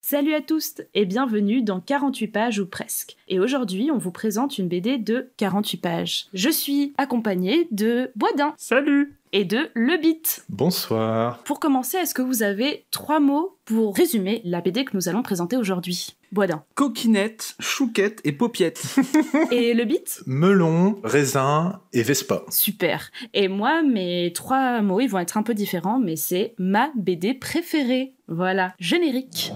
Salut à tous et bienvenue dans 48 pages ou presque. Et aujourd'hui, on vous présente une BD de 48 pages. Je suis accompagnée de Boisdin. Salut et de Le Bit. Bonsoir. Pour commencer, est-ce que vous avez trois mots pour résumer la BD que nous allons présenter aujourd'hui Boisdin. Coquinette, chouquette et paupiette. et le bit Melon, raisin et Vespa. Super. Et moi, mes trois mots, ils vont être un peu différents, mais c'est ma BD préférée. Voilà, générique.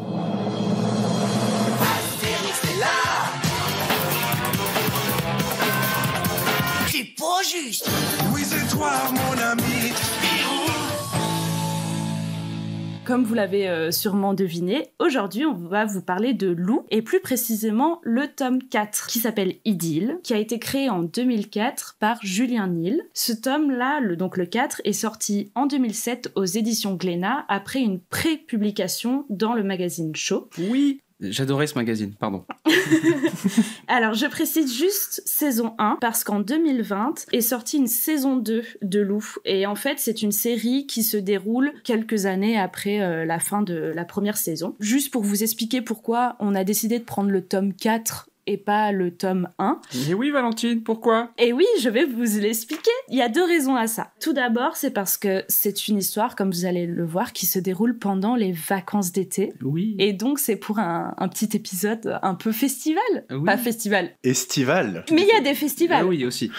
Comme vous l'avez euh, sûrement deviné, aujourd'hui on va vous parler de Lou et plus précisément le tome 4 qui s'appelle Idylle, qui a été créé en 2004 par Julien Nil. Ce tome-là, donc le 4, est sorti en 2007 aux éditions Glénat après une pré-publication dans le magazine Show. Oui, J'adorais ce magazine, pardon. Alors, je précise juste saison 1 parce qu'en 2020 est sortie une saison 2 de Loup. Et en fait, c'est une série qui se déroule quelques années après euh, la fin de la première saison. Juste pour vous expliquer pourquoi on a décidé de prendre le tome 4 et pas le tome 1. Et oui, Valentine, pourquoi Et oui, je vais vous l'expliquer. Il y a deux raisons à ça. Tout d'abord, c'est parce que c'est une histoire, comme vous allez le voir, qui se déroule pendant les vacances d'été. Oui. Et donc, c'est pour un, petit épisode un peu festival. Ah pas festival. Estival. Mais il y a des festivals. Ah oui, aussi.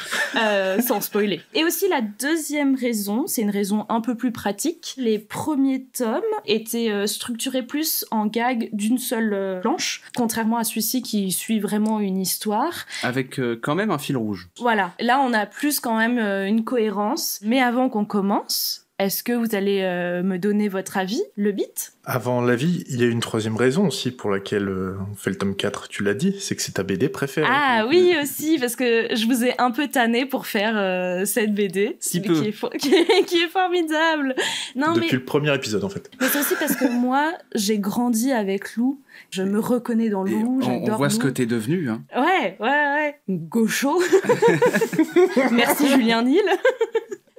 Euh, sans spoiler. Et aussi, la deuxième raison, c'est une raison un peu plus pratique. Les premiers tomes étaient euh, structurés plus en gag d'une seule euh, planche, contrairement à celui-ci qui suit vraiment une histoire. Avec euh, quand même un fil rouge. Voilà. Là, on a plus quand même euh, une cohérence. Mais avant qu'on commence, est-ce que vous allez euh, me donner votre avis, le bit Avant l'avis, il y a une troisième raison aussi pour laquelle euh, on fait le tome 4, tu l'as dit, c'est que c'est ta BD préférée. Ah oui euh, aussi, parce que je vous ai un peu tanné pour faire cette BD. qui, Est formidable non, Depuis le premier épisode en fait. Mais c'est aussi parce que moi, j'ai grandi avec Lou. Je me reconnais dans Lou, j'adore On voit ce que t'es devenu. Hein. Ouais, ouais, ouais. Gaucho. Merci Julien Nil.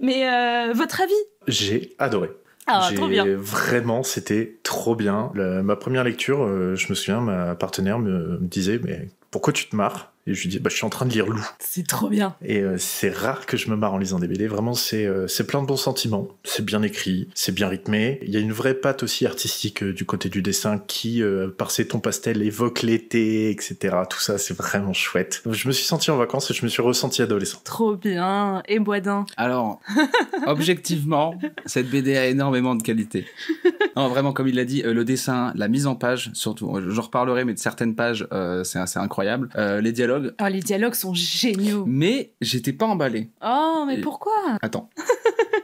Mais euh, votre avis J'ai adoré. Ah, Vraiment, c'était trop bien. ma première lecture, euh, je me souviens, ma partenaire me, me disait, mais pourquoi tu te marres et je lui dis, bah, je suis en train de lire Lou. C'est trop bien. Et euh, c'est rare que je me marre en lisant des BD. Vraiment, euh, c'est plein de bons sentiments. C'est bien écrit, c'est bien rythmé. Il y a une vraie patte aussi artistique euh, du côté du dessin qui, par ses tons pastels, évoque l'été, etc. Tout ça, c'est vraiment chouette. je me suis senti en vacances et je me suis ressenti adolescent. Trop bien. Et Boisdin. Alors, objectivement, cette BD a énormément de qualité. Non, vraiment, comme il l'a dit, le dessin, la mise en page, surtout, j'en reparlerai, mais de certaines pages, c'est incroyable. les dialogues, ah, les dialogues sont géniaux. Mais j'étais pas emballé. Oh, mais pourquoi Attends.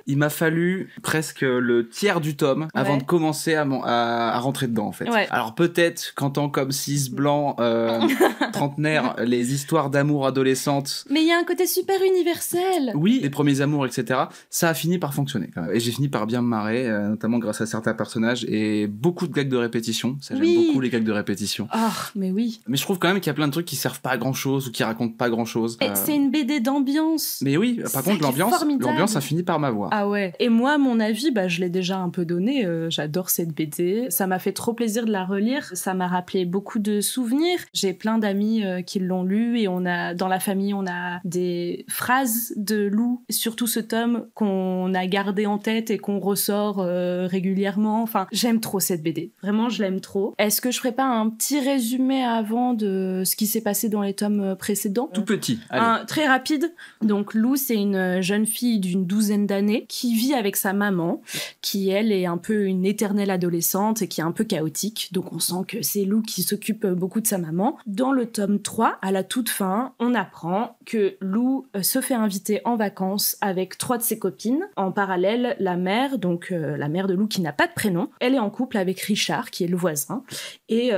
Il m'a fallu presque le tiers du tome avant de commencer à, à, rentrer dedans, en fait. Alors peut-être qu'en tant comme cis blanc euh, trentenaire, les histoires d'amour adolescentes. Mais il y a un côté super universel. Oui, les premiers amours, etc. Ça a fini par fonctionner. Et j'ai fini par bien me marrer, euh, notamment grâce à certains personnages et beaucoup de gags de répétition. Ça, j'aime beaucoup les gags de répétition. Ah, mais oui. Mais je trouve quand même qu'il y a plein de trucs qui servent pas à grand chose ou qui raconte pas grand chose. Euh, c'est une BD d'ambiance. Mais oui, euh, par contre, l'ambiance, l'ambiance a fini par m'avoir. Ah ouais. Et moi, mon avis, bah, je l'ai déjà un peu donné. Euh, j'adore cette BD. Ça m'a fait trop plaisir de la relire. Ça m'a rappelé beaucoup de souvenirs. J'ai plein d'amis qui l'ont lu et on a, dans la famille, on a des phrases de Lou, surtout ce tome qu'on a gardé en tête et qu'on ressort régulièrement. Enfin, j'aime trop cette BD. Vraiment, je l'aime trop. Est-ce que je ferais pas un petit résumé avant de ce qui s'est passé dans les tomes euh, précédent. Tout petit. très rapide. Donc Lou, c'est une euh, jeune fille d'une douzaine d'années qui vit avec sa maman, qui elle est un peu une éternelle adolescente et qui est un peu chaotique. Donc on sent que c'est Lou qui s'occupe euh, beaucoup de sa maman. Dans le tome 3, à la toute fin, on apprend que Lou se fait inviter en vacances avec trois de ses copines. En parallèle, la mère, donc la mère de Lou qui n'a pas de prénom, elle est en couple avec Richard, qui est le voisin, et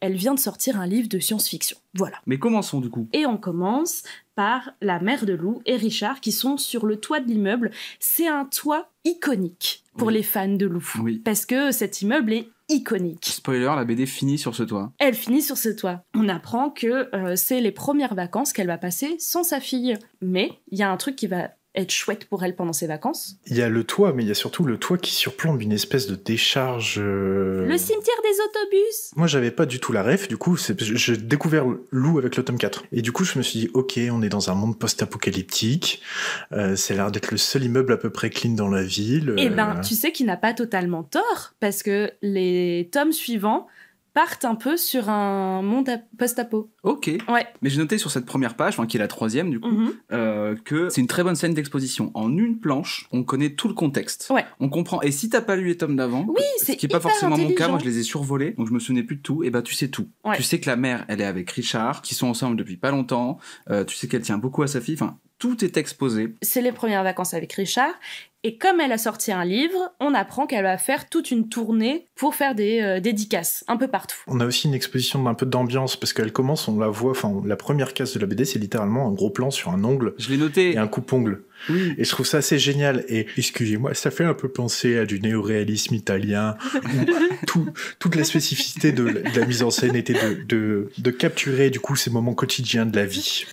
elle vient de sortir un livre de science-fiction. Voilà. Mais commençons du coup. Et on commence par la mère de Lou et Richard qui sont sur le toit de l'immeuble. C'est un toit iconique pour les fans de Lou. Oui. Parce que cet immeuble est iconique. Spoiler, la BD finit sur ce toit. Elle finit sur ce toit. On apprend que euh, c'est les premières vacances qu'elle va passer sans sa fille. Mais il y a un truc qui va être chouette pour elle pendant ses vacances. Il y a le toit, mais il y a surtout le toit qui surplombe une espèce de décharge. Euh, le cimetière des autobus Moi, j'avais pas du tout la ref, du coup, j'ai découvert Lou avec le tome 4. Et du coup, je me suis dit, ok, on est dans un monde post-apocalyptique, euh, c'est l'air d'être le seul immeuble à peu près clean dans la ville. Eh ben, euh. tu sais qu'il n'a pas totalement tort, parce que les tomes suivants partent un peu sur un monde post-apo. Ok. Ouais. Mais j'ai noté sur cette première page, qui est la troisième du coup, mhm. euh, que c'est une très bonne scène d'exposition. En une planche, on connaît tout le contexte. Ouais. On comprend. Et si t'as pas lu les tomes d'avant, ce qui est pas forcément mon cas, moi je les ai survolés, donc je me souvenais plus de tout. Et bah tu sais tout. Tu sais que la mère, elle est avec Richard, qui sont ensemble depuis pas longtemps. Euh, tu sais qu'elle tient beaucoup à sa fille. Enfin, tout est exposé. C'est les premières vacances avec Richard. Et comme elle a sorti un livre, on apprend qu'elle va faire toute une tournée pour faire euh, des dédicaces un peu partout. On a aussi une exposition d'un peu d'ambiance parce qu'elle commence, on la voit, enfin la première case de la BD, c'est littéralement un gros plan sur un ongle. Je l'ai noté. Et un coup ongle Oui. Et je trouve ça assez génial. Et excusez-moi, ça fait un peu penser à du néoréalisme italien. tout, toute la spécificité de, la mise en scène était de, de, de capturer du coup ces moments quotidiens de la vie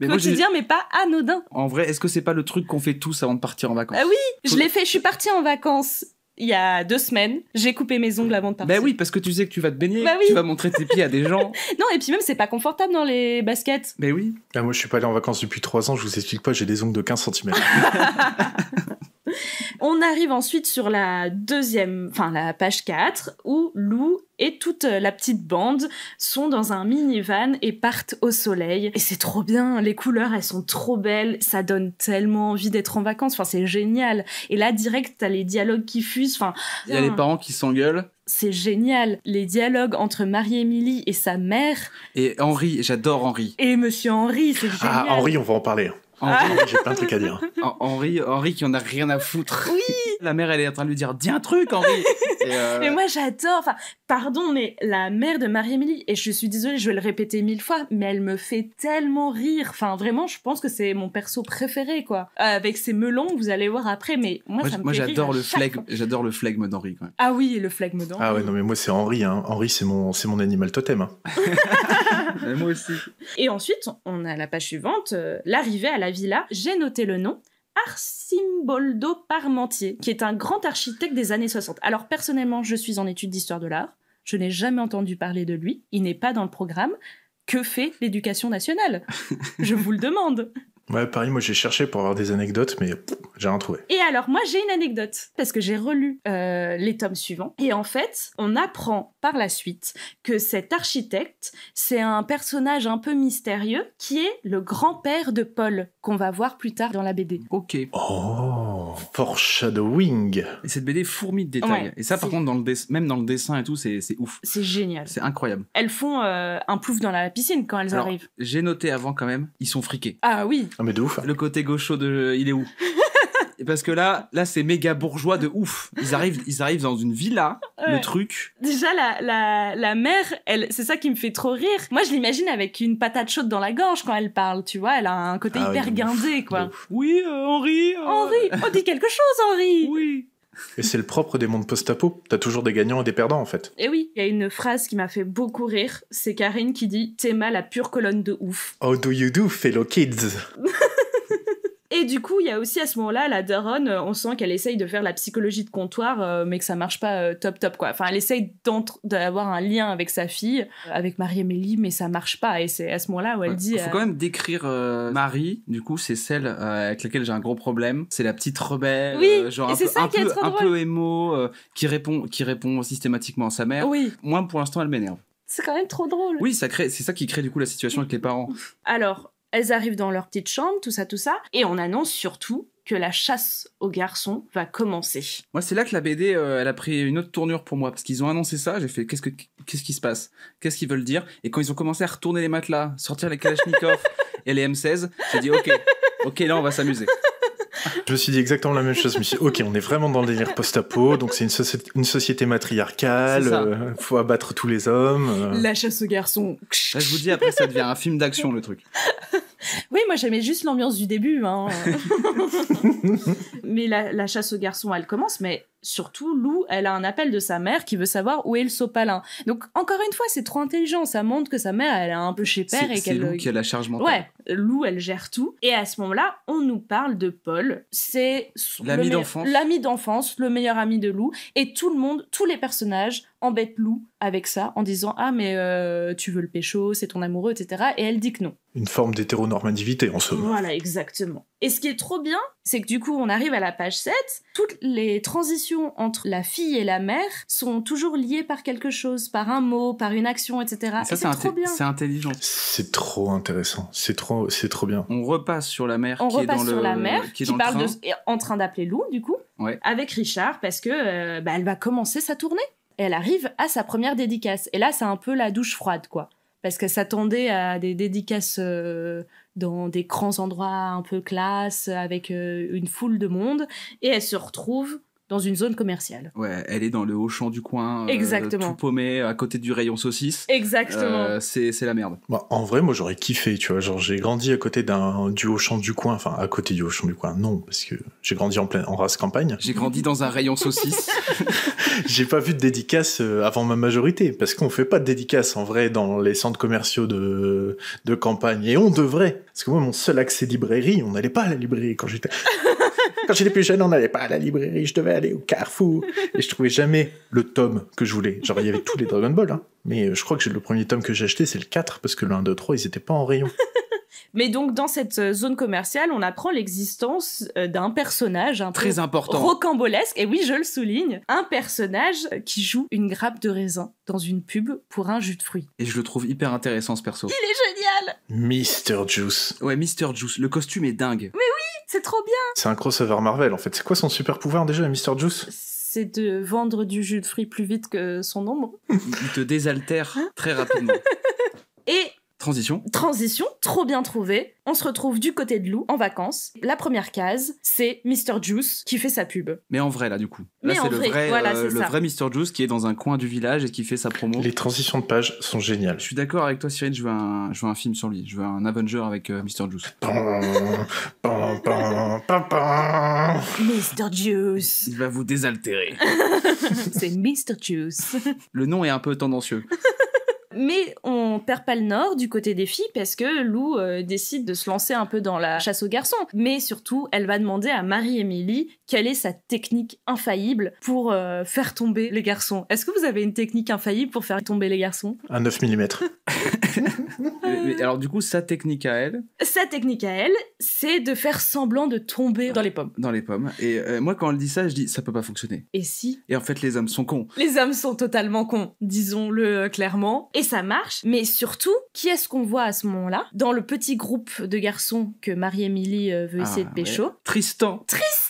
mais quotidien, mais pas anodin. En vrai, est-ce que c'est pas le truc qu'on fait tous avant de partir en vacances Ah oui, je l'ai fait, je suis partie en vacances il y a deux semaines, j'ai coupé mes ongles avant de bah partir. Bah oui, parce que tu sais que tu vas te baigner, bah tu vas montrer tes pieds à des gens. non, et puis même, c'est pas confortable dans les baskets. Mais oui. Ah, moi, je suis pas allé en vacances depuis trois ans, je vous explique pas, j'ai des ongles de 15 cm. On arrive ensuite sur la deuxième, enfin la page 4, où Lou et toute euh, la petite bande sont dans un minivan et partent au soleil. Et c'est trop bien, les couleurs elles sont trop belles, ça donne tellement envie d'être en vacances, enfin c'est génial. Et là direct t'as les dialogues qui fusent, enfin... Il y a les ah, parents qui s'engueulent c'est génial. Les dialogues entre Marie-Émilie et sa mère. Et Henri, j'adore Henri. Et Monsieur Henri, c'est ah, génial. Ah, Henri, on va en parler. Hein. Henri, ah. j'ai plein de trucs à dire. Henri, Henri qui en a rien à foutre. Oui. La mère, elle est en train de lui dire, dis un truc, Henri. Euh, mais moi, j'adore. pardon, mais la mère de Marie-Émilie, et je suis désolée, je vais le répéter mille fois, mais elle me fait tellement rire. Enfin, vraiment, je pense que c'est mon perso préféré, quoi. Euh, avec ses melons, vous allez voir après, mais moi, ça j'adore le flegme, j'adore le d'Henri. Ah oui, le flegme d'Henri. Ah ouais, non, mais moi, c'est Henri. Hein. Henri, c'est mon, mon animal totem. Hein. moi aussi. Et ensuite, on a la page suivante, euh, l'arrivée à la villa, j'ai noté le nom. Arcimboldo Parmentier, qui est un grand architecte des années 60. Alors personnellement, je suis en études d'histoire de l'art, je n'ai jamais entendu parler de lui, il n'est pas dans le programme. Que fait l'éducation nationale Je vous le demande. Ouais, pareil, moi j'ai cherché pour avoir des anecdotes, mais j'ai rien trouvé. Et alors, moi j'ai une anecdote, parce que j'ai relu euh, les tomes suivants, et en fait, on apprend par la suite que cet architecte, c'est un personnage un peu mystérieux qui est le grand-père de Paul, qu'on va voir plus tard dans la BD. Ok. Oh, foreshadowing. Et cette BD fourmille de détails. et ça, par contre, dans le même dans le dessin et tout, c'est ouf. C'est génial. C'est incroyable. Elles font euh, un pouf dans la piscine quand elles arrivent. J'ai noté avant quand même, ils sont friqués. Ah oui. Ah, mais de ouf. Le côté gaucho de. Il est où parce que là, là c'est méga bourgeois de ouf. Ils arrivent, ils arrivent dans une villa, le truc. Déjà, la, la, la mère, elle, c'est ça qui me fait trop rire. Moi, je l'imagine avec une patate chaude dans la gorge quand elle parle, tu vois. Elle a un côté ah hyper guindé, quoi. Oui, euh, Henri. Euh, Henri, on dit quelque chose, Henri. Oui. Et c'est le propre des mondes post-apo. T'as toujours des gagnants et des perdants, en fait. Et eh oui, il y a une phrase qui m'a fait beaucoup rire. C'est Karine qui dit mal la pure colonne de ouf. How do you do, fellow kids Et du coup, il y a aussi à ce moment-là, la daronne, euh, on sent qu'elle essaye de faire la psychologie de comptoir, euh, mais que ça marche pas euh, top top quoi. Enfin, elle essaye d'avoir un lien avec sa fille, avec Marie-Amélie, mais ça marche pas. Et c'est à ce moment-là où elle dit. Il faut quand même décrire Marie, du coup, c'est celle avec laquelle j'ai un gros problème. C'est la petite rebelle, genre un peu, émo, qui, répond, qui répond systématiquement à sa mère. Oui. Moi, pour l'instant, elle m'énerve. C'est quand même trop drôle. Oui, ça crée, c'est ça qui crée du coup la situation avec les parents. Alors, elles arrivent dans leur petite chambre, tout ça, tout ça. Et on annonce surtout que la chasse aux garçons va commencer. Moi, c'est là que la BD, euh, elle a pris une autre tournure pour moi, parce qu'ils ont annoncé ça, j'ai fait qu'est-ce que qu'est-ce qui se passe, qu'est-ce qu'ils veulent dire, et quand ils ont commencé à retourner les matelas, sortir les Kalashnikov et les M16, j'ai dit ok, ok, là on va s'amuser. Je me suis dit exactement la même chose. Je me suis dit, ok, on est vraiment dans le délire post-apo, donc c'est une, société matriarcale, euh, faut abattre tous les hommes. Euh. La chasse aux garçons. je vous dis, après, ça devient un film d'action, le truc. Oui, moi j'aimais juste l'ambiance du début. Hein. mais la, la, chasse aux garçons, elle commence, mais surtout, Lou, elle a un appel de sa mère qui veut savoir où est le sopalin. Donc, encore une fois, c'est trop intelligent. Ça montre que sa mère, elle est un peu chez père et qu'elle. C'est Lou euh, qui a la charge mentale. Ouais, Lou, elle gère tout. Et à ce moment-là, on nous parle de Paul. C'est l'ami d'enfance. L'ami d'enfance, le meilleur ami de Lou. Et tout le monde, tous les personnages embêtent Lou avec ça en disant Ah, mais euh, tu veux le pécho, c'est ton amoureux, etc. Et elle dit que non. Une forme d'hétéronormativité, en somme. Voilà, exactement. Et ce qui est trop bien, c'est que du coup, on arrive à la page 7, toutes les transitions entre la fille et la mère sont toujours liées par quelque chose, par un mot, par une action, etc. ça, c'est trop bien. C'est intelligent. C'est trop intéressant. C'est trop, c'est trop bien. On repasse sur la mère qui est dans sur la mère qui, en train d'appeler Lou, du coup, avec Richard, parce que euh, bah, elle va commencer sa tournée. Et elle arrive à sa première dédicace. Et là, c'est un peu la douche froide, quoi parce qu'elle s'attendait à des dédicaces euh, dans des grands endroits un peu classe avec euh, une foule de monde et elle se retrouve dans une zone commerciale. Ouais, elle est dans le haut champ du coin, euh, Exactement. tout paumé, à côté du rayon saucisse. Exactement. Euh, c'est la merde. en vrai, moi j'aurais kiffé, tu vois. Genre, j'ai grandi à côté d'un du haut champ du coin, enfin à côté du haut champ du coin, non, parce que j'ai grandi en pleine en race campagne. J'ai grandi dans un rayon saucisse. j'ai pas vu de dédicace euh, avant ma majorité, parce qu'on fait pas de dédicace en vrai dans les centres commerciaux de de campagne, et on devrait. Parce que moi, mon seul accès librairie, on n'allait pas à la librairie quand j'étais. Quand j'étais plus jeune, on n'allait pas à la librairie, je devais aller au Carrefour et je trouvais jamais le tome que je voulais. Genre, il y avait tous les Dragon Ball, hein. mais euh, je crois que le premier tome que j'ai acheté, c'est le 4 parce que le 1, 2, 3, ils n'étaient pas en rayon. Mais donc dans cette euh, zone commerciale, on apprend l'existence euh, d'un personnage un très important, rocambolesque. Et oui, je le souligne, un personnage qui joue une grappe de raisin dans une pub pour un jus de fruits. Et je le trouve hyper intéressant ce perso. Il est génial. Mister Juice. Ouais, Mister Juice. Le costume est dingue. Mais oui. C'est trop bien. C'est un crossover Marvel en fait. C'est quoi son super pouvoir déjà, Mister Juice C'est de vendre du jus de fruits plus vite que son ombre. Il te désaltère hein très rapidement. Et Transition. Transition, trop bien trouvé. On se retrouve du côté de Lou en vacances. La première case, c'est Mr Juice qui fait sa pub. Mais en vrai là du coup. Là c'est le vrai, euh, le vrai Mr Juice qui est dans un coin du village et qui fait sa promo. Les transitions de page sont géniales. Je suis d'accord avec toi Cyril, je veux un un film sur lui, je veux un Avenger avec euh, Mister Mr Juice. Mr Juice. Il va vous désaltérer. c'est Mr Juice. Le nom est un peu tendancieux. Mais on perd pas le nord du côté des filles parce que Lou euh, décide de se lancer un peu dans la chasse aux garçons. Mais surtout, elle va demander à Marie-Émilie quelle est sa technique infaillible pour euh, faire tomber les garçons. Est-ce que vous avez une technique infaillible pour faire tomber les garçons Un 9 mm. alors du coup, sa technique à elle Sa technique à elle, c'est de faire semblant de tomber dans les pommes. Dans les pommes. Et euh, moi, quand le dit ça, je dis ça peut pas fonctionner. Et si Et en fait, les hommes sont cons. Les hommes sont totalement cons, disons-le clairement ça marche. Mais surtout, qui est-ce qu'on voit à ce moment-là dans le petit groupe de garçons que Marie-Émilie euh, veut ah, essayer de pécho Tristan. Tristan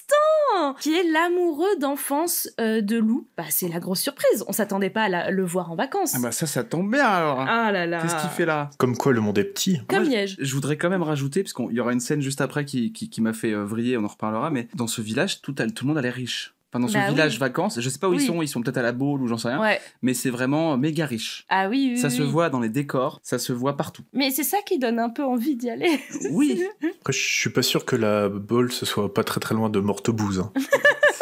qui est l'amoureux d'enfance euh, de Lou. Bah, c'est la grosse surprise. On s'attendait pas à le voir en vacances. Ah bah ça, ça tombe bien alors. Ah là là. Qu'est-ce qu'il fait là Comme quoi, le monde est petit. Comme Moi, Je voudrais quand même rajouter, parce qu'il y aura une scène juste après qui, qui, m'a fait euh, vriller, on en reparlera, mais dans ce village, tout, tout le monde a l'air riche dans son bah village vacances. Je sais pas où ils sont, ils sont peut-être à la boule ou j'en sais rien. Mais c'est vraiment méga riche. Ah oui, oui Ça se voit dans les décors, ça se voit partout. Mais c'est ça qui donne un peu envie d'y aller. Oui. Après, je suis pas sûr que la boule ce soit pas très très loin de Mortebouze. Hein.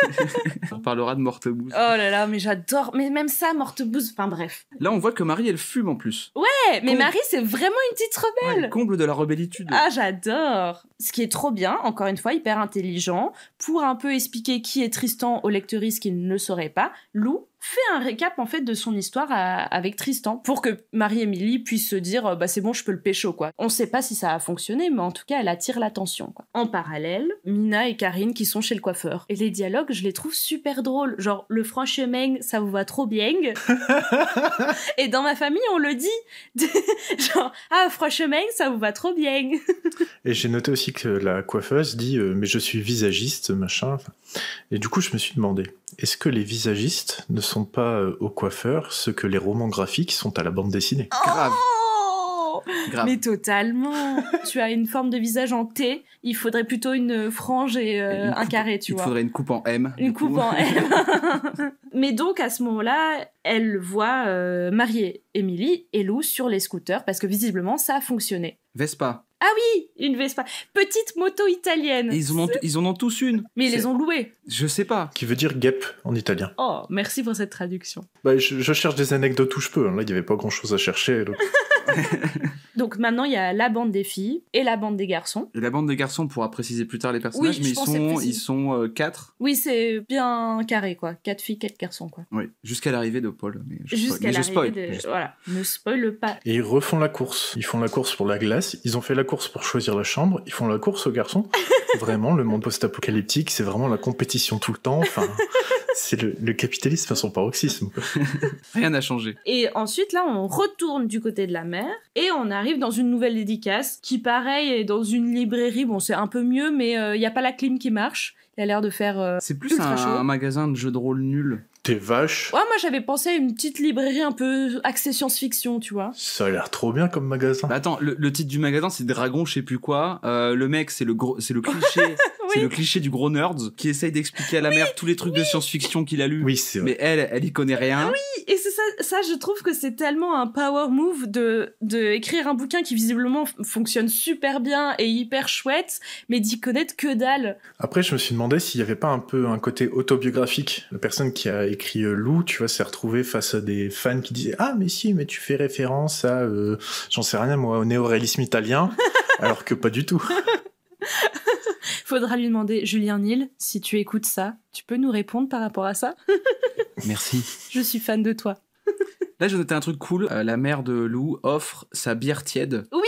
on parlera de Mortebouze. Oh là là, mais j'adore. Mais même ça, Mortebouze, enfin bref. Là, on voit que Marie, elle fume en plus. Ouais, mais Marie, c'est vraiment une petite rebelle. comble de la rebellitude. Ah, j'adore. Ce qui est trop bien, encore une fois, hyper intelligent, pour un peu expliquer qui est Tristan aux lecteuristes qui ne saurait sauraient pas, Lou fait un récap en fait de son histoire avec Tristan pour que Marie-Émilie puisse se dire euh, bah c'est bon je peux le pécho quoi. On sait pas si ça a fonctionné mais en tout cas elle attire l'attention quoi. En parallèle, Mina et Karine qui sont chez le coiffeur et les dialogues je les trouve super drôles genre le franchemain ça vous va trop bien et dans ma famille on le dit genre ah franchemain ça vous va trop bien. et j'ai noté aussi que la coiffeuse dit euh, mais je suis visagiste machin et du coup je me suis demandé est-ce que les visagistes ne sont pas euh, au coiffeur ce que les romans graphiques sont à la bande dessinée. Oh Grave. Mais totalement. tu as une forme de visage en T. Il faudrait plutôt une euh, frange et euh, un carré, tu il vois. faudrait une coupe en M. Une coupe en M. Mais donc à ce moment-là, elle voit marier Émilie et Lou sur les scooters parce que visiblement ça a fonctionné. Vespa. Ah oui, une Vespa. Petite moto italienne. ils, en ont, ont tous une. Mais ils les ont louées. Je sais pas. Qui veut dire guêpe en italien. Oh, merci pour cette traduction. Bah, je, cherche des anecdotes où je peux. Hein. Là, il n'y avait pas grand chose à chercher. Donc... maintenant, il y a la bande des filles et la bande des garçons. Et la bande des garçons, pourra préciser plus tard les personnages, mais ils sont, euh, quatre. Oui, c'est bien carré, quoi. Quatre filles, quatre garçons, quoi. Oui, jusqu'à l'arrivée de Paul. Mais Jusqu'à l'arrivée de... Voilà, ne spoil pas. Et ils refont la course. Ils font la course pour la glace. Ils ont fait la course pour choisir la chambre, ils font la course aux garçons. vraiment, le monde post-apocalyptique, c'est vraiment la compétition tout le temps. Enfin, c'est le, capitalisme à son paroxysme. Rien n'a changé. Et ensuite, là, on retourne du côté de la mer et on arrive dans une nouvelle dédicace qui, pareil, est dans une librairie. Bon, c'est un peu mieux, mais euh, il n'y a pas la clim qui marche. Il a l'air de faire. Euh, c'est plus un, magasin de jeux de rôle nul. T'es vache. Ouais, moi j'avais pensé à une petite librairie un peu axée science-fiction, tu vois. Ça a l'air trop bien comme magasin. Bah, attends, le, titre du magasin c'est Dragon, je sais plus quoi. Euh, le mec, c'est le gros, c'est le cliché, c'est le cliché du gros nerd qui essaye d'expliquer à la mère tous les trucs de science-fiction qu'il a lu. Oui, Mais elle, elle y connaît rien. Ah oui, et c'est ça, ça je trouve que c'est tellement un power move de, de écrire un bouquin qui visiblement fonctionne super bien et hyper chouette, mais d'y connaître que dalle. Après, je me suis demandé s'il y avait pas un peu un côté autobiographique, la personne qui a écrit euh, Lou, tu vois, s'est retrouvé face à des fans qui disaient Ah, mais si, mais tu fais référence à, euh, j'en sais rien, moi, au néoréalisme italien, alors que pas du tout. Faudra lui demander, Julien Nil, si tu écoutes ça, tu peux nous répondre par rapport à ça Merci. Je suis fan de toi. Là, j'ai noté un truc cool. Euh, la mère de Lou offre sa bière tiède. Oui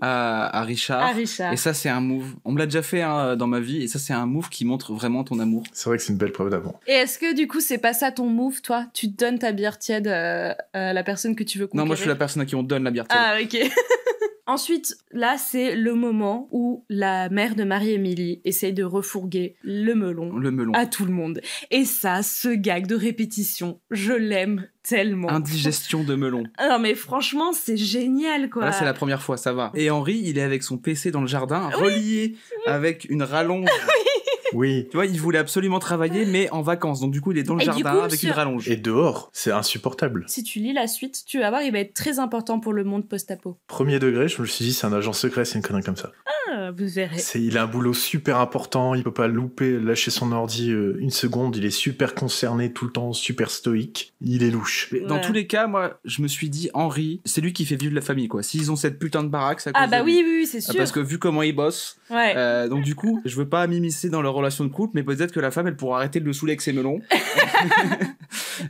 à, Richard. Et ça, c'est un move. On me l'a déjà fait hein, dans ma vie. Et ça, c'est un move qui montre vraiment ton amour. C'est vrai que c'est une belle preuve d'amour. Et est-ce que, du coup, c'est pas ça ton move, toi Tu donnes ta bière tiède euh, à la personne que tu veux conquérir Non, moi, je suis la personne à qui on donne la bière tiède. Ah, ok. Ensuite, là, c'est le moment où la mère de Marie-Émilie essaye de refourguer le melon, le melon à tout le monde. Et ça, ce gag de répétition, je l'aime tellement. Indigestion de melon. Ah non mais franchement, c'est génial quoi. Là, c'est la première fois, ça va. Et Henri, il est avec son PC dans le jardin, relié avec une rallonge. Oui. Tu vois, il voulait absolument travailler, mais en vacances. Donc, du coup, il est dans le jardin avec une rallonge. Et dehors, c'est insupportable. Si tu lis la suite, tu vas voir, il va être très important pour le monde post-apo. Premier degré, je me suis dit, c'est un agent secret, c'est une connerie comme ça. Ah, vous verrez. Il a un boulot super important, il peut pas louper, lâcher son ordi euh, une seconde, il est super concerné tout le temps, super stoïque, il est louche. Dans tous les cas, moi, je me suis dit, Henri, c'est lui qui fait vivre la famille, quoi. S'ils ont cette putain de baraque, ça Ah, bah oui, oui, c'est sûr. Parce que vu comment il bosse. Euh, donc, du coup, je veux pas m'immiscer dans leur de couple, mais peut-être que la femme, elle pourra arrêter de le saouler avec ses melons.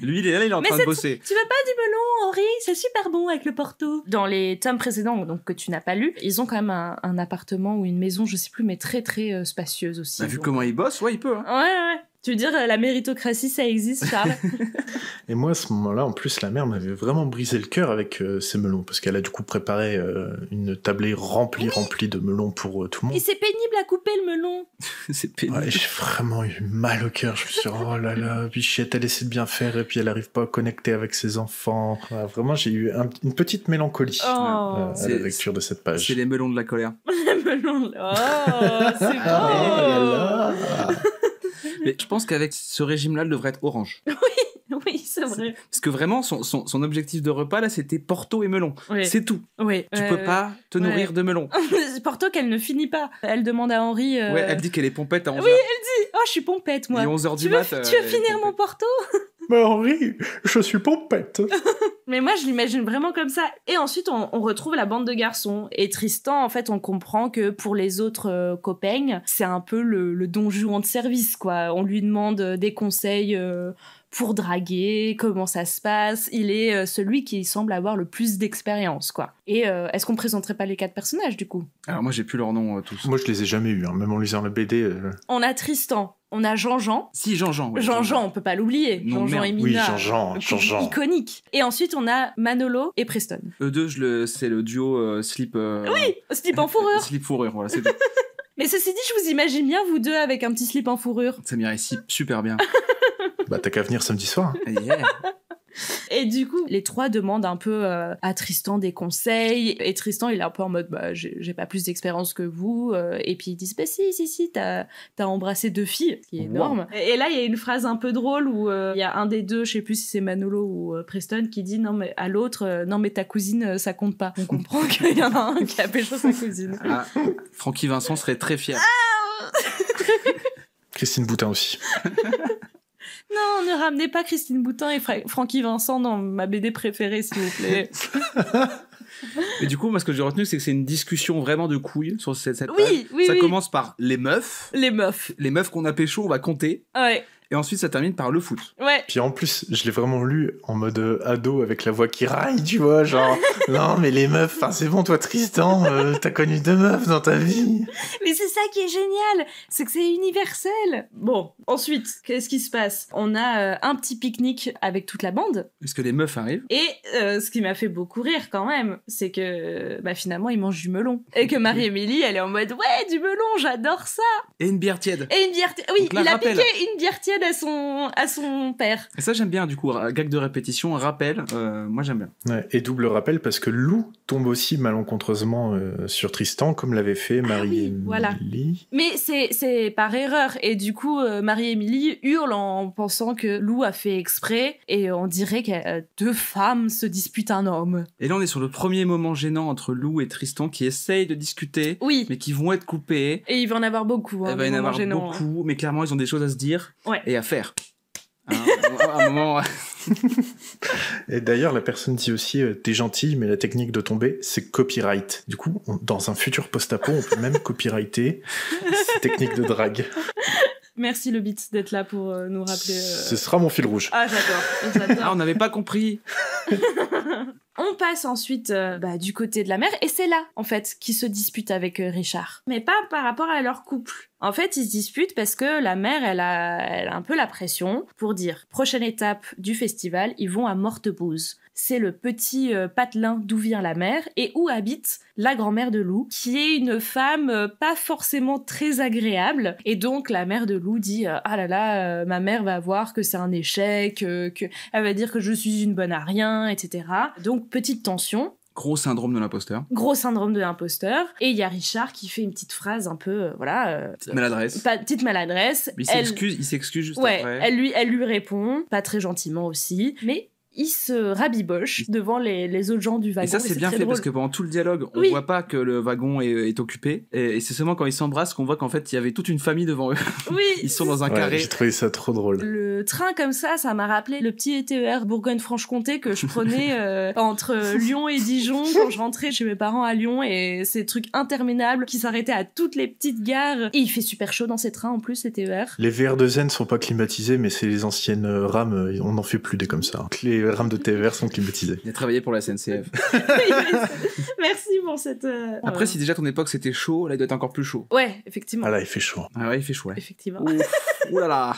Lui, il est là, il est en train de bosser. Tu veux pas du melon, Henri C'est super bon avec le Porto. Dans les tomes précédents, donc que tu n'as pas lu, ils ont quand même un, appartement ou une maison, je sais plus, mais très très euh, spacieuse aussi. Bah, vu comment il bosse, ouais, il peut. Hein. Ouais, ouais. Tu veux dire, euh, la méritocratie, ça existe, Charles Et moi, à ce moment-là, en plus, la mère m'avait vraiment brisé le cœur avec ses euh, melons, parce qu'elle a du coup préparé euh, une tablée remplie, remplie de melons pour tout le monde. Et c'est pénible à couper le melon C'est pénible. Ouais, j'ai vraiment eu mal au cœur. Je me suis dit, oh là là, bichette, elle essaie de bien faire, et puis elle n'arrive pas à connecter avec ses enfants. vraiment, j'ai eu une petite mélancolie oh. à la lecture de cette page. C'est les melons de la colère. les melons de... Oh, c'est ah, oh beau mais je pense qu'avec ce régime-là, elle devrait être orange. Oui, oui, c'est vrai. Parce que vraiment, son, objectif de repas, là, c'était Porto et melon. C'est tout. Oui. Tu peux pas te nourrir de melon. Porto qu'elle ne finit pas. Elle demande à Henri. Euh, ouais, elle dit qu'elle est pompette à 11 Oui, elle dit Oh, je suis pompette, moi. est 11h du tu veux euh, finir mon Porto mais Henri, je suis pompette. Mais moi, je l'imagine vraiment comme ça. Et ensuite, on, retrouve la bande de garçons. Et Tristan, en fait, on comprend que pour les autres euh, copains, c'est un peu le, le don de service, quoi. On lui demande euh, des conseils. Euh, pour draguer, comment ça se passe. Il est celui qui semble avoir le plus d'expérience, quoi. Et est-ce qu'on présenterait pas les quatre personnages, du coup Alors moi, j'ai plus leur nom tous. Moi, je les ai jamais eus, hein. même en lisant la BD. On a Tristan, on a Jean-Jean. Si, Jean-Jean. Jean-Jean, on peut pas l'oublier. Jean-Jean et Mina. Oui, Jean-Jean, euh, Jean-Jean. Iconique. Et ensuite, on a Manolo et Preston. Eux deux, c'est le duo euh, slip. Euh, oui, slip en fourrure. slip fourrure, voilà, Mais ceci dit, je vous imagine bien, vous deux, avec un petit slip en fourrure. Ça m'irait super bien. bah, t'as qu'à venir samedi soir. Hein. Yeah. Et du coup, les trois demandent un peu euh, à Tristan des conseils. Et Tristan, il est un peu en mode, bah, j'ai pas plus d'expérience que vous. Euh, et puis ils disent, bah si, si, si, t'as as embrassé deux filles, ce qui est énorme. Et, là, il y a une phrase un peu drôle où euh, il y a un des deux, je sais plus si c'est Manolo ou Preston, qui dit, non, mais à l'autre, non, mais ta cousine, ça compte pas. On comprend qu'il y en a un qui a pécho sa cousine. Ah, Francky Vincent serait très fier. Ah, oh. Christine Boutin aussi. Non, ne ramenez pas Christine Boutin et Fra Vincent dans ma BD préférée, s'il vous plaît. Et du coup, moi, ce que j'ai retenu, c'est que c'est une discussion vraiment de couilles sur cette, oui, oui, Ça commence par les meufs. Les meufs. Les meufs qu'on a pécho, on va compter. Ouais et ensuite ça termine par le foot. Ouais. Puis en plus, je l'ai vraiment lu en mode euh, ado avec la voix qui raille, tu vois, genre non mais les meufs, c'est bon toi Tristan, euh, t'as connu deux meufs dans ta vie. Mais c'est ça qui est génial, c'est que c'est universel. Bon, ensuite, qu'est-ce qui se passe On a euh, un petit pique-nique avec toute la bande. Est-ce que les meufs arrivent Et ce qui m'a fait beaucoup rire quand même, c'est que bah, finalement ils mangent du melon et que Marie-Émilie, elle est en mode ouais du melon, j'adore ça. Et une bière tiède. Et une bière tiède. Oui, il a piqué une bière tiède à son, à son père. Et ça, j'aime bien, du coup, gag de répétition, rappel, euh, moi j'aime bien. et double rappel, parce que Lou tombe aussi malencontreusement euh, sur Tristan, comme l'avait fait ah Marie-Émilie. Mais c'est par erreur, et du coup, euh, Marie-Émilie hurle en pensant que Lou a fait exprès, et on dirait que deux femmes se disputent un homme. Et là, on est sur le premier moment gênant entre Lou et Tristan qui essayent de discuter, oui. mais qui vont être coupés. Et il va en avoir beaucoup. Hein, eh ben, il va en avoir hein. beaucoup, mais clairement, ils ont des choses à se dire. Ouais et à faire. Hein, un moment. et d'ailleurs, la personne dit aussi euh, T'es gentil, mais la technique de tomber, c'est copyright. Du coup, dans un futur post-apo, on peut même copyrighter ces techniques de drague. Merci le beat d'être là pour euh, nous rappeler. Euh, Ce sera mon fil rouge. Ah j'adore. Ah, on n'avait pas compris. on passe ensuite bah, du côté de la mère et c'est là en fait qu'ils se disputent avec Richard. Mais pas par rapport à leur couple. En fait, ils se disputent parce que la mère, elle a, un peu la pression pour dire prochaine étape du festival, ils vont à Mortebouse. C'est le petit euh, patelin d'où vient la mère et où habite la grand-mère de Lou, qui est une femme euh, pas forcément très agréable. Et donc la mère de Lou dit euh, ah là là, ma mère va voir que c'est un échec, que elle va dire que je suis une bonne à rien, etc. Donc petite tension. Gros syndrome de l'imposteur. Gros syndrome de l'imposteur. Et il y a Richard qui fait une petite phrase un peu, euh, voilà. Euh, maladresse. petite maladresse. il s'excuse, il s'excuse juste ouais, Elle lui, elle lui répond, pas très gentiment aussi. Mais ils se rabiboche devant les, les, autres gens du wagon. Et ça, c'est bien fait parce que pendant tout le dialogue, on voit pas que le wagon est, occupé. Et, c'est seulement quand ils s'embrassent qu'on voit qu'en fait, il y avait toute une famille devant eux. Oui. ils sont dans un carré. J'ai trouvé ça trop drôle. Le train comme ça, ça m'a rappelé le petit TER Bourgogne-Franche-Comté que je prenais euh, entre euh, Lyon et Dijon quand je rentrais chez mes parents à Lyon et ces trucs interminables qui s'arrêtaient à toutes les petites gares. Et il fait super chaud dans ces trains en plus, les TER. Les VR de Zen sont pas climatisés, mais c'est les anciennes euh, rames. On n'en fait plus des comme ça rames de TER sont climatisés. Il a travaillé pour la SNCF. Merci pour cette. Euh, Après, euh, si déjà ton époque c'était chaud, là il doit être encore plus chaud. Ouais, effectivement. Ah là, il fait chaud. Ah ouais, il fait chaud. là. Effectivement. Ouh là là.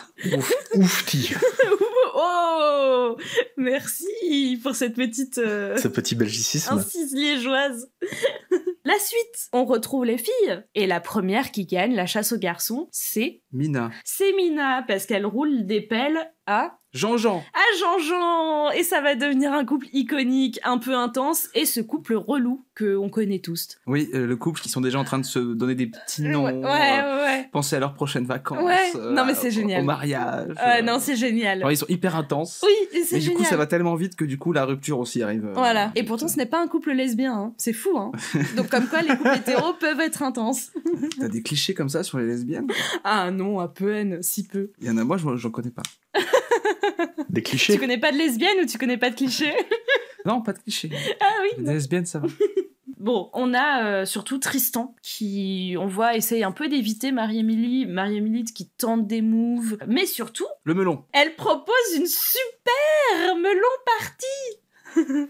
Ouf, ti Oh Merci pour cette petite. Euh, Ce petit belgicisme. Incise liégeoise. la suite, on retrouve les filles. Et la première qui gagne la chasse aux garçons, c'est. Mina. C'est Mina, parce qu'elle roule des pelles à Jean-Jean. Ah, Jean-Jean Et ça va devenir un couple iconique, un peu intense, et ce couple relou qu'on connaît tous. Oui, euh, le couple qui sont déjà en train de se donner des petits noms. Ouais, euh, Penser à leurs prochaines vacances. Ouais. Euh, non, mais c'est génial. Au mariage. non, c'est génial. ils sont hyper intenses. Oui, c'est génial. du coup, ça va tellement vite que du coup, la rupture aussi arrive. Voilà. Et pourtant, ce n'est pas un couple lesbien. Hein. C'est fou, hein. Donc, comme quoi, les couples hétéros peuvent être intenses. T'as des clichés comme ça sur les lesbiennes Ah non, à peine, si peu. Il y en a, moi, j'en connais pas. Des clichés. Tu connais pas de lesbiennes ou tu connais pas de clichés Non, pas de clichés. Ah oui. Des lesbiennes, ça va. Bon, on a euh, surtout Tristan qui, on voit, essaye un peu d'éviter Marie-Émilie. Marie-Émilie qui tente des moves. Mais surtout. Le melon. Elle propose une super melon partie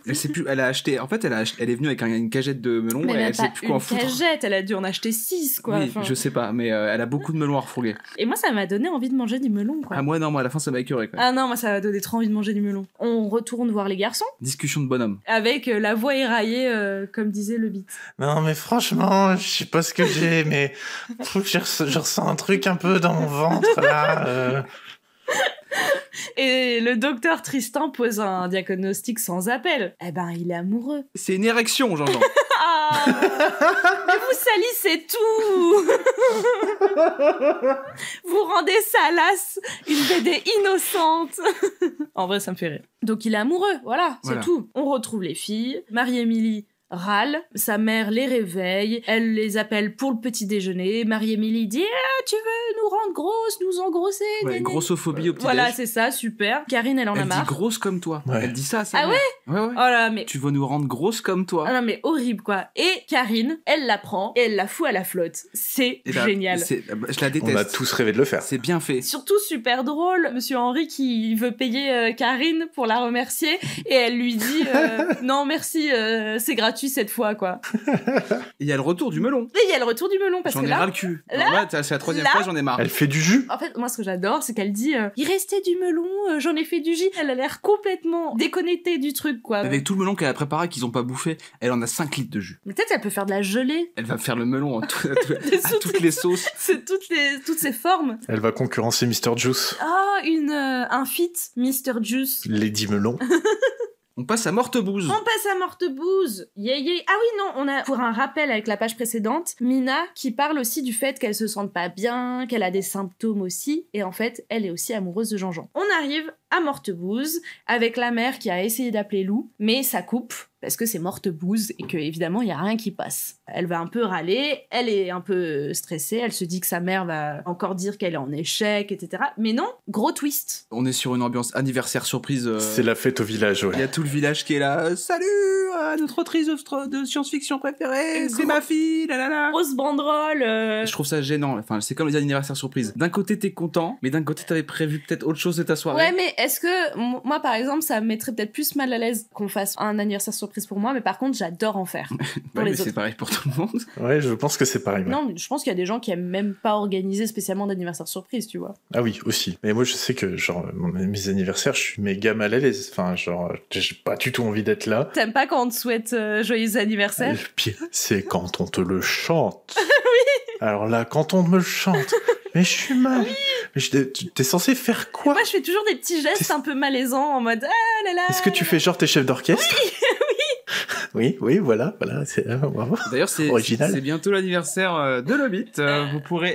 elle plus, elle a acheté, en fait, elle, est venue avec une cagette de melon elle, sait plus quoi en foutre. elle a dû en acheter 6, quoi. Oui, je sais pas, mais euh, elle a beaucoup de melons à refourguer. Et moi, ça m'a donné envie de manger du melon, quoi. Ah, moi, non, moi, à la fin, ça m'a écœuré, quoi. Ah, non, moi, ça m'a donné trop envie de manger du melon. On retourne voir les garçons. Discussion de bonhomme. Avec euh, la voix éraillée, euh, comme disait le beat. Non, mais franchement, je sais pas ce que j'ai, mais je, ressens, je ressens un truc un peu dans mon ventre, là. Et le docteur Tristan pose un diagnostic sans appel. Eh ben, il est amoureux. C'est une érection, Jean-Jean. ah Mais vous salissez tout Vous rendez ça une BD innocente En vrai, ça me fait rire. Donc, il est amoureux, voilà, c'est tout. On retrouve les filles. Marie-Émilie râle, sa mère les réveille, elle les appelle pour le petit déjeuner, Marie-Émilie dit eh, tu veux nous rendre grosses, nous engrosser ouais, grossophobie au petit Voilà, c'est ça, super. Karine, elle en a marre. Elle dit grosse comme toi. Elle dit ça, ça. Ah ouais, Oh mais... Tu veux nous rendre grosses comme toi. Ah non, mais horrible, quoi. Et Karine, elle la prend et elle la fout à la flotte. C'est eh ben, génial. Euh, bah, je la déteste. On a tous rêvé de le faire. C'est bien fait. Surtout super drôle, monsieur Henri qui veut payer euh, Karine pour la remercier et elle lui dit euh, non merci, c'est gratuit tu cette fois, quoi. Il y a le retour du melon. il y a le retour du melon parce que là. J'en ai ras le cul. c'est la troisième fois, j'en ai marre. Elle fait du jus. En fait, moi, ce que j'adore, c'est qu'elle dit euh, il restait du melon, euh, j'en ai fait du jus. Elle a l'air complètement déconnectée du truc, quoi. Avec tout le melon qu'elle a préparé qu'ils ont pas bouffé, elle en a 5 litres de jus. Mais peut-être elle peut faire de la gelée. Elle va faire le melon à, toutes les sauces. C'est toutes les toutes ses formes. Elle va concurrencer Mr Juice. Ah, oh, une euh, un fit Mr Juice. Lady Melon. On passe à Mortebouze. On passe à Mortebouze. Yeah, yeah. Ah oui, non, on a, pour un rappel avec la page précédente, Mina qui parle aussi du fait qu'elle se sente pas bien, qu'elle a des symptômes aussi, et en fait, elle est aussi amoureuse de Jean-Jean. On arrive à Mortebouze avec la mère qui a essayé d'appeler Lou, mais ça coupe parce que c'est Mortebouze et que évidemment, il y a rien qui passe elle va un peu râler, elle est un peu stressée, elle se dit que sa mère va encore dire qu'elle est en échec, etc. Mais non, gros twist. On est sur une ambiance anniversaire surprise. Euh. C'est la fête au village, ouais. Il y a tout le village qui est là. Euh, salut à euh, notre autrice de science-fiction préférée, c'est ma fille, la Grosse banderole. Je trouve ça gênant. Enfin, c'est comme les anniversaires surprises. D'un côté, t'es content, mais d'un côté, t'avais prévu peut-être autre chose de ta soirée. Ouais, mais est-ce que moi, par exemple, ça me mettrait peut-être plus mal à l'aise qu'on fasse un anniversaire surprise pour moi, mais par contre, j'adore en faire. Pour les c'est pareil pour toi tout Ouais, je pense que c'est pareil. Non, Non, je pense qu'il y a des gens qui aiment même pas organiser spécialement d'anniversaire surprise, tu vois. Ah oui, aussi. Mais moi, je sais que, genre, mes anniversaires, je suis méga mal à l'aise. Enfin, genre, j'ai pas du tout envie d'être là. T'aimes pas quand on te souhaite euh, joyeux anniversaire Le c'est quand on te le chante. oui Alors là, quand on me le chante. Mais je suis mal. Oui. Mais t'es censé faire quoi Moi, je fais toujours des petits gestes un peu malaisants en mode ah Est-ce que tu fais genre tes chefs d'orchestre oui, oui, voilà, voilà. c'est ah, D'ailleurs, c'est bientôt l'anniversaire euh, de Lobit. Euh, vous pourrez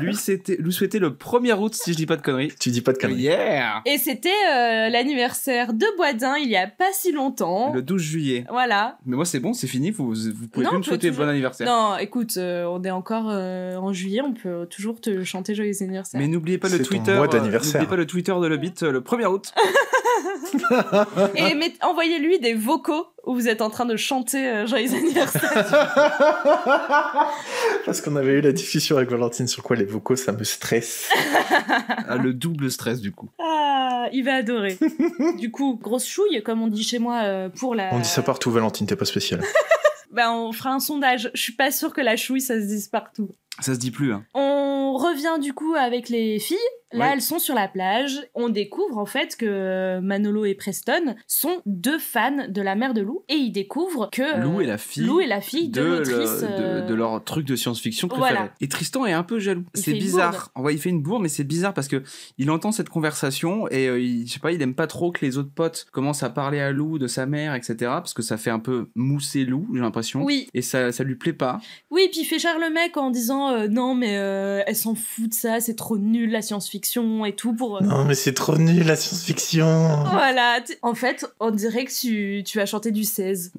lui, lui souhaiter le 1er août, si je dis pas de conneries. Tu dis pas de conneries. Et c'était euh, l'anniversaire de Boisdin il y a pas si longtemps. Le 12 juillet. Voilà. Mais moi, c'est bon, c'est fini. Vous, pouvez non, me souhaiter bon anniversaire. Non, écoute, on est encore en juillet. On peut toujours te chanter joyeux anniversaire. Mais n'oubliez pas le Twitter. N'oubliez pas le Twitter de Lobit le 1er août. et envoyez-lui des vocaux où vous êtes en train de chanter euh, Joyeux anniversaire. Parce qu'on avait eu la discussion avec Valentine sur quoi les vocaux ça me stresse. Ah, le double stress du coup. Ah, il va adorer. du coup, grosse chouille comme on dit chez moi euh, pour la. On dit ça partout, Valentine, t'es pas spéciale. ben, on fera un sondage. Je suis pas sûre que la chouille ça se dise partout. Ça se dit plus. Hein. On revient du coup avec les filles. Là, elles sont sur la plage. On découvre en fait que Manolo et Preston sont deux fans de la mère de Lou et ils découvrent que Lou est la fille, la fille de, de, euh, leur truc de science-fiction préféré. Et Tristan est un peu jaloux. c'est bizarre. vrai, il fait une bourre, mais c'est bizarre parce que il entend cette conversation et euh, il, je sais pas, il aime pas trop que les autres potes commencent à parler à Lou de sa mère, etc. Parce que ça fait un peu mousser Lou, j'ai l'impression. Oui. Et ça, ça lui plaît pas. Oui, puis il fait le mec en disant euh, non mais euh, elle s'en fout de ça, c'est trop nul la science-fiction et tout pour... Euh, non mais c'est trop nul la science-fiction. Voilà, en fait on dirait que tu, tu as chanté du 16.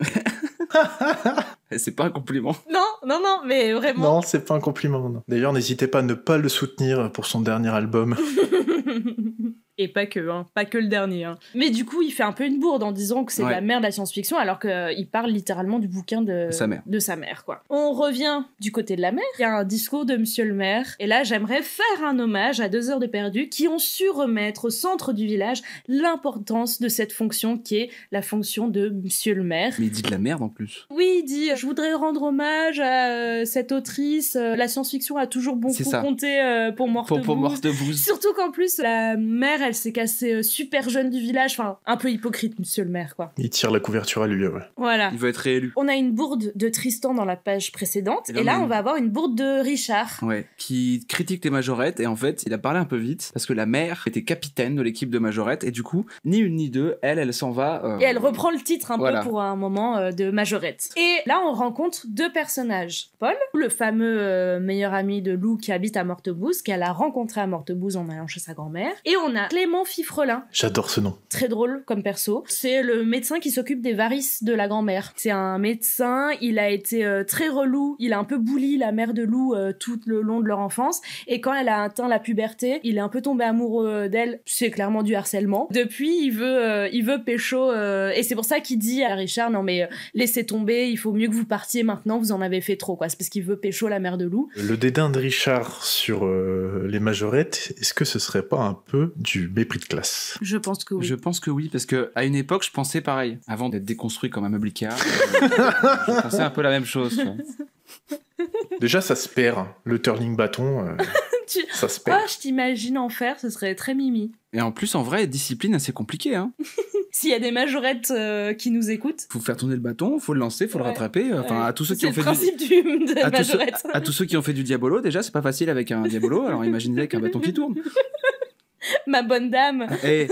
c'est pas un compliment. Non, non, non, mais vraiment. Non, c'est pas un compliment. D'ailleurs, n'hésitez pas à ne pas le soutenir pour son dernier album. et pas que, hein. pas que le dernier. Hein. Mais du coup, il fait un peu une bourde en disant que c'est la mère de la la science-fiction, alors qu'il euh, parle littéralement du bouquin de sa mère. De sa mère quoi. On revient du côté de la mère. Il y a un discours de Monsieur le maire, et là, j'aimerais faire un hommage à deux heures de perdu qui ont su remettre au centre du village l'importance de cette fonction qui est la fonction de Monsieur le maire. Mais il dit de la merde en plus. Oui, il dit je voudrais rendre hommage à euh, cette autrice. Euh, la science-fiction a toujours beaucoup compté pour Mortebouze. pour, de pour Surtout qu'en plus, la mère elle s'est cassée euh, super jeune du village. Enfin, un peu hypocrite, monsieur le maire, quoi. Il tire la couverture à lui, ouais. Voilà. Il veut être réélu. On a une bourde de Tristan dans la page précédente, et là, on... va avoir une bourde de Richard. Ouais, qui critique les majorettes, et en fait, il a parlé un peu vite, parce que la mère était capitaine de l'équipe de majorettes et du coup, ni une ni deux, elle, elle s'en va. Euh, et elle reprend le titre un peu pour un moment euh, de majorette. Et là, on rencontre deux personnages. Paul, le fameux meilleur ami de Lou qui habite à Mortebouze, qu'elle a rencontré à Mortebouze en allant chez sa grand-mère, et on a Clément Fifrelin. J'adore ce nom. Très drôle comme perso. C'est le médecin qui s'occupe des varices de la grand-mère. C'est un médecin, il a été euh, très relou, il a un peu bouli la mère de loup euh, tout le long de leur enfance. Et quand elle a atteint la puberté, il est un peu tombé amoureux euh, d'elle. C'est clairement du harcèlement. Depuis, il veut, il veut pécho. et c'est pour ça qu'il dit à Richard, non mais laissez tomber, il faut mieux que vous partiez maintenant, vous en avez fait trop. quoi. C'est parce qu'il veut pécho la mère de loup. Le dédain de Richard sur les majorettes, est-ce que ce serait pas un peu du mépris de classe. Je pense que oui. Je pense que oui, parce que à une époque, je pensais pareil. Avant d'être déconstruit comme un meuble Ikea, euh, je pensais un peu la même chose. Déjà, ça se perd. Hein. Le turning bâton, euh, ça se perd. Ah, je t'imagine en faire, ce serait très mimi. Et en plus, en vrai, discipline assez compliquée. Hein. S'il y a des majorettes euh, qui nous écoutent. Faut faire tourner le bâton, faut le lancer, faut le rattraper. Enfin, à tous ceux qui ont fait du. à tous ceux qui ont fait du diabolo, déjà, c'est pas facile avec un diabolo. Alors imaginez avec un bâton qui tourne. ma bonne dame. Eh,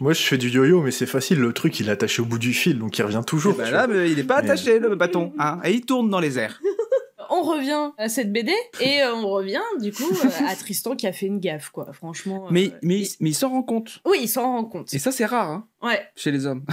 moi, je fais du yo-yo, mais c'est facile. Le truc, il est attaché au bout du fil, donc il revient toujours. Eh ben là, il n'est pas attaché, le bâton. Hein, et il tourne dans les airs. On revient à cette BD et euh, on revient du coup à Tristan qui a fait une gaffe quoi franchement. Euh, mais il s'en rend compte. Oui il s'en rend compte. Et ça c'est rare hein, Ouais. Chez les hommes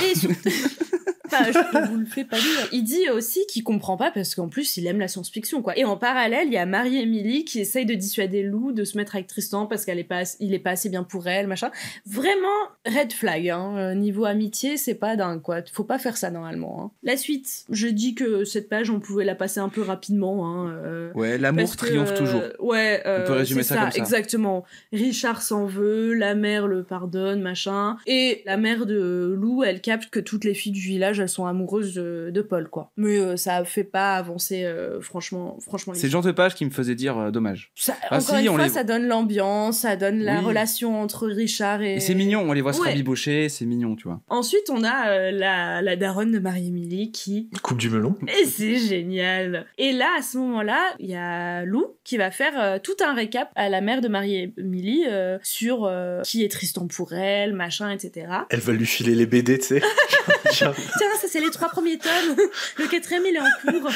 vous le fais pas Il dit aussi qu'il comprend pas parce qu'en plus il aime la science-fiction quoi. Et en parallèle, il y a Marie-Émilie qui essaye de dissuader Lou de se mettre avec Tristan parce qu'elle est pas, il est pas assez bien pour elle, machin. Vraiment red flag. Hein. Euh, niveau amitié, c'est pas dingue quoi. Faut pas faire ça normalement. Hein. La suite, je dis que cette page on pouvait la passer un peu rapidement. Hein, euh, ouais, l'amour triomphe euh, toujours. Ouais. on peut résumer ça, ça, comme ça. Exactement. Richard s'en veut, la mère le pardonne, machin. Et la mère de Lou, elle capte que toutes les filles du village elles sont amoureuses de, Paul, quoi. Mais euh, ça fait pas avancer, euh, franchement, franchement. C'est genre de page qui me faisait dire euh, dommage. Ça, ah, encore une fois, ça donne l'ambiance, ça donne la relation entre Richard et. c'est mignon, on les voit se rabibocher, c'est mignon, tu vois. Ensuite, on a la, la, daronne de Marie-Émilie qui. Coupe du melon. Et c'est génial. Et là, à ce moment-là, il y a Lou qui va faire tout un récap à la mère de Marie-Émilie sur qui est Tristan pour elle, machin, etc. Elle va lui filer les BD, tu sais. ça, c'est les trois premiers tomes. Le quatrième, il est en cours.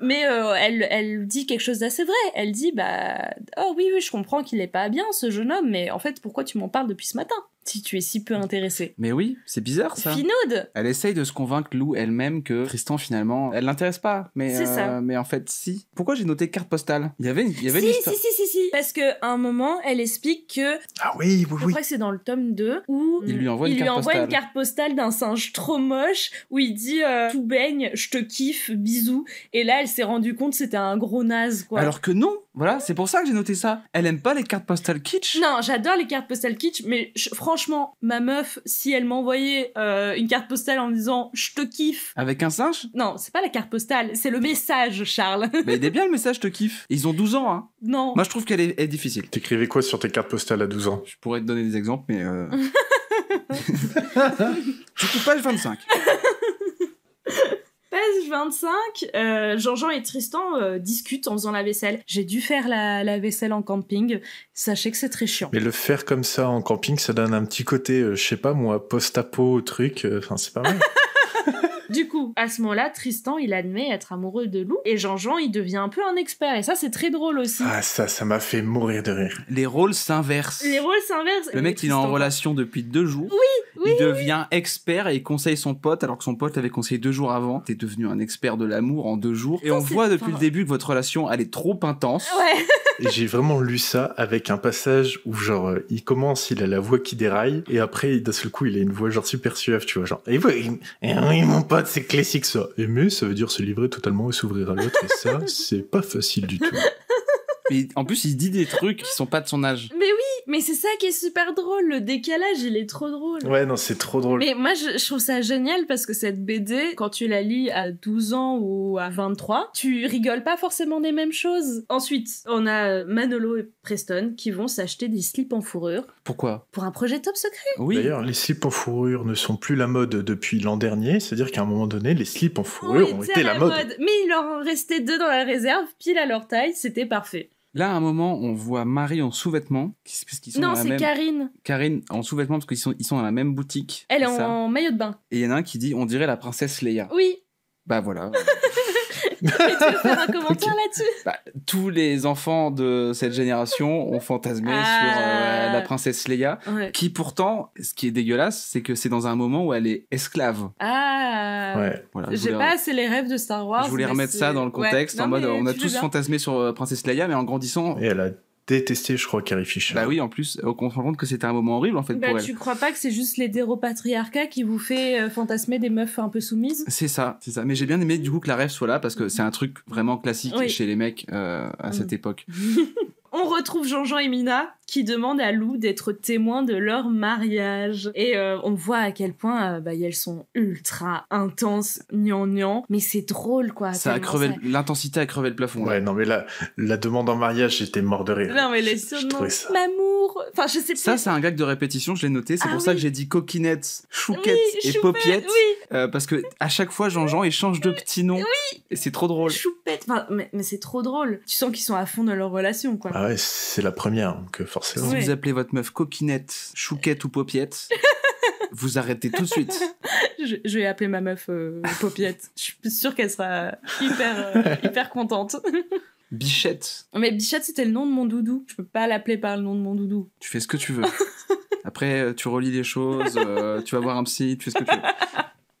Mais euh, elle, elle dit quelque chose d'assez vrai. Elle dit, bah, oh oui, oui, je comprends qu'il n'est pas bien, ce jeune homme, mais en fait, pourquoi tu m'en parles depuis ce matin si tu es si peu intéressé. Mais oui, c'est bizarre ça. Finaude Elle essaye de se convaincre Lou elle-même que Tristan finalement, elle l'intéresse pas. Mais, ça. Euh, mais en fait, si. Pourquoi j'ai noté carte postale Il y avait, une, il y avait une histoire... si, si, si, si, Parce qu'à un moment, elle explique que. Ah oui, oui, oui. Je crois que c'est dans le tome 2 où. Il lui envoie, une, carte postale d'un singe trop moche où il dit euh, Tout baigne, je te kiffe, bisous. Et là, elle s'est rendue compte c'était un gros naze quoi. Alors que non voilà, c'est pour ça que j'ai noté ça. Elle aime pas les cartes postales kitsch. Non, j'adore les cartes postales kitsch, mais franchement, ma meuf, si elle m'envoyait euh, une carte postale en disant je te kiffe. Avec un singe Non, c'est pas la carte postale, c'est le message, Charles. mais il est bien le message je te kiffe. Ils ont 12 ans, hein. Non. Moi, je trouve qu'elle est, difficile. T'écrivais quoi sur tes cartes postales à 12 ans Je pourrais te donner des exemples, mais. Euh, je je pas page 25. Page 25, euh, Jean-Jean et Tristan euh, discutent en faisant la vaisselle. J'ai dû faire la, vaisselle en camping. Sachez que c'est très chiant. Mais le faire comme ça en camping, ça donne un petit côté, euh, je sais pas moi, post-apo truc. Enfin, c'est pas mal. Du coup, à ce moment-là, Tristan, il admet être amoureux de Lou et Jean-Jean, il devient un peu un expert. Et ça, c'est très drôle aussi. Ah, ça, ça m'a fait mourir de rire. Les rôles s'inversent. Les rôles s'inversent. Le mec, il est en relation depuis deux jours. Oui, il devient expert et il conseille son pote alors que son pote l'avait conseillé deux jours avant. T'es devenu un expert de l'amour en deux jours. Et on voit depuis le début que votre relation, elle est trop intense. Ouais. J'ai vraiment lu ça avec un passage où genre euh, il commence, il a la voix qui déraille et après d'un seul coup il a une voix genre super suave, tu vois genre et oui, mon pote c'est classique ça. Et ça veut dire se livrer totalement et s'ouvrir à l'autre et ça c'est pas facile du tout. Mais en plus il dit des trucs qui sont pas de son âge. Mais oui mais c'est ça qui est super drôle, le décalage, il est trop drôle. Ouais, non, c'est trop drôle. Mais moi, je, trouve ça génial parce que cette BD, quand tu la lis à 12 ans ou à 23, tu rigoles pas forcément des mêmes choses. Ensuite, on a Manolo et Preston qui vont s'acheter des slips en fourrure. Pourquoi Pour un projet top secret. Oui. D'ailleurs, les slips en fourrure ne sont plus la mode depuis l'an dernier, c'est-à-dire qu'à un moment donné, les slips en fourrure ont, été la, mode. Mais il leur en restait deux dans la réserve, pile à leur taille, c'était parfait. Là, à un moment, on voit Marie en sous-vêtements. non, c'est Karine. Karine en sous-vêtements parce qu'ils sont, ils sont dans la même boutique. Elle est en maillot de bain. Et il y en a un qui dit on dirait la princesse Leia. Oui. Bah voilà. faire un commentaire là-dessus bah, Tous les enfants de cette génération ont fantasmé ah. sur euh, la princesse Leia, qui pourtant, ce qui est dégueulasse, c'est que c'est dans un moment où elle est esclave. Ah ouais. voilà, J'ai pas assez les rêves de Star Wars. Je voulais remettre ça dans le contexte, en mode on a tous fantasmé sur euh, princesse Leia, mais en grandissant détesté, je crois, Carrie Fisher. Bah oui, en plus, euh, on se rend compte que c'était un moment horrible, en fait, bah, pour tu crois pas que c'est juste les patriarcat qui vous fait euh, fantasmer des meufs un peu soumises C'est ça, c'est ça. Mais j'ai bien aimé, du coup, que la rêve soit là, parce que mm. c'est un truc vraiment classique chez les mecs euh, à mm. cette époque. on retrouve Jean-Jean et Mina qui demandent à Lou d'être témoin de leur mariage. Et euh, on voit à quel point euh, bah, elles sont ultra intenses, gnangnan, mais c'est drôle quoi. Ça a crevé l'intensité a crevé le plafond. Ouais, non mais la, la demande en mariage, j'étais mort de rire. Non mais les surnoms, m'amour, enfin je sais pas. Ça c'est un gag de répétition, je l'ai noté, c'est ah pour ça que j'ai dit coquinette, chouquette et popiette, euh, parce que à chaque fois Jean-Jean échange de petit nom. et C'est trop drôle. Choupette, mais, c'est trop drôle. Tu sens qu'ils sont à fond de leur relation quoi. Ah c'est la première, que euh, forcément. Si vous appelez votre meuf coquinette, chouquette ou popiette, vous arrêtez tout de suite. je, vais appeler ma meuf euh, popiette. Je suis sûre qu'elle sera hyper, euh, hyper contente. Bichette. Mais Bichette, c'était le nom de mon doudou. Je peux pas l'appeler par le nom de mon doudou. Tu fais ce que tu veux. Après, tu relis les choses, tu vas voir un psy, tu fais ce que tu veux.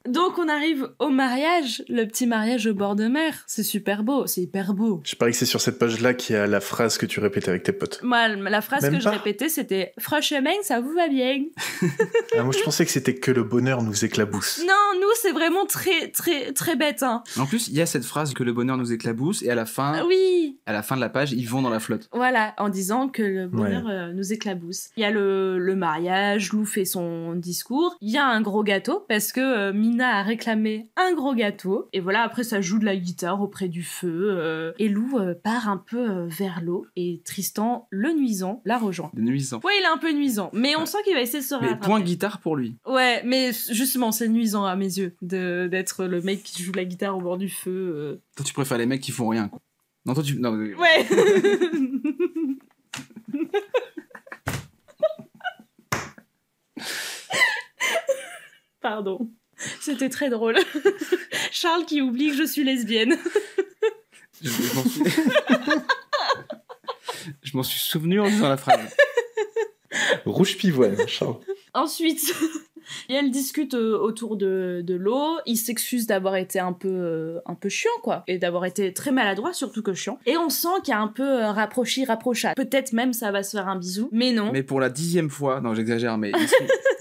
Donc on arrive au mariage, le petit mariage au bord de mer. C'est super beau, c'est hyper beau. Je parie que c'est sur cette page-là qu'il y a la phrase que tu répétais avec tes potes. Moi, la phrase que je répétais, c'était « Franchement, ça vous va bien ». Ah, moi, je pensais que c'était que le bonheur nous éclabousse. Non, nous, c'est vraiment très, très, très bête. Hein. En plus, il y a cette phrase que le bonheur nous éclabousse et à la fin, ah oui. à la fin de la page, ils vont dans la flotte. Voilà, en disant que le bonheur euh, nous éclabousse. Il y a le, mariage, Lou fait son discours. Il y a un gros gâteau parce que euh, a réclamé un gros gâteau. Et voilà, après, ça joue de la guitare auprès du feu. Euh, et Lou euh, part un peu euh, vers l'eau. Et Tristan, le nuisant, la rejoint. Le nuisant. Ouais, il est un peu nuisant. Mais on sent qu'il va essayer de se Mais point guitare pour lui. Ouais, mais justement, c'est nuisant à mes yeux d'être le mec qui joue de la guitare au bord du feu. Toi, tu préfères les mecs qui font rien. Quoi. Non, toi, tu. ouais! Pardon. C'était très drôle. Charles qui oublie que je suis lesbienne. je m'en suis... souvenu en disant la phrase. Rouge pivoine, Charles. Ensuite, elle discute euh, autour de, l'eau. Il s'excuse d'avoir été un peu, euh, un peu chiant, quoi. Et d'avoir été très maladroit, surtout que chiant. Et on sent qu'il y a un peu un euh, rapprochi, Peut-être même ça va se faire un bisou, mais non. Mais pour la dixième fois, non, j'exagère, mais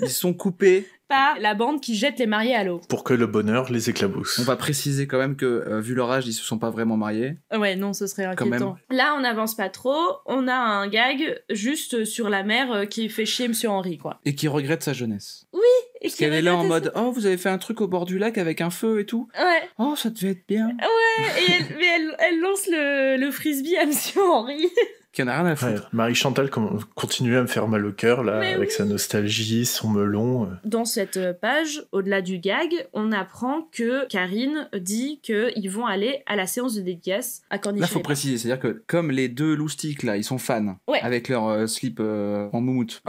ils sont coupés pas la bande qui jette les mariés à l'eau. Pour que le bonheur les éclabousse. On va préciser quand même que, euh, vu leur âge, ils se sont pas vraiment mariés. Euh, ouais, non, ce serait inquiétant. Là, on n'avance pas trop. On a un gag juste sur la mère euh, qui fait chier Monsieur Henri, quoi. Et qui regrette sa jeunesse. Oui, et Parce qu'elle est là en mode Oh, vous avez fait un truc au bord du lac avec un feu et tout. Ouais. Oh, ça devait être bien. Ouais, mais elle, lance le, le frisbee à Monsieur Henri. en a Marie Chantal continue à me faire mal au cœur là, avec sa nostalgie, son melon. Euh. Dans cette euh, page, au-delà du gag, on apprend que Karine dit qu'ils vont aller à la séance de dédicace à Corniche. Là, faut préciser, c'est-à-dire que comme les deux loustiques là, ils sont fans avec leur euh, slip en moumoute.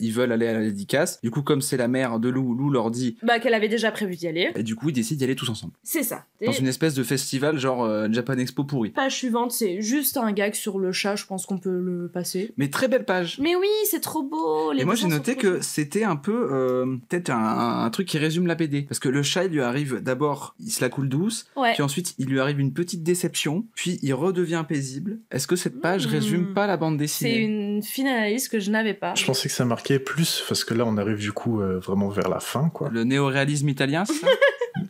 ils veulent aller à la dédicace. Du coup, comme c'est la mère de Lou, Lou leur dit bah qu'elle avait déjà prévu d'y aller. Et du coup, ils décident d'y aller tous ensemble. C'est ça. Dans une espèce de festival genre Japan Expo pourri. Page suivante, c'est juste un gag sur le chat je pense qu'on peut le passer. Mais très belle page. Mais oui, c'est trop beau. et moi j'ai noté que c'était un peu euh, peut-être un, truc qui résume la BD. Parce que le chat, lui arrive d'abord, il se la coule douce, puis ensuite il lui arrive une petite déception, puis il redevient paisible. Est-ce que cette page hmm. résume pas la bande dessinée C'est une fine analyse que je n'avais pas. Je pensais que ça marquait plus, parce que là on arrive du coup euh, vraiment vers la fin. quoi. Le néoréalisme italien, c'est ça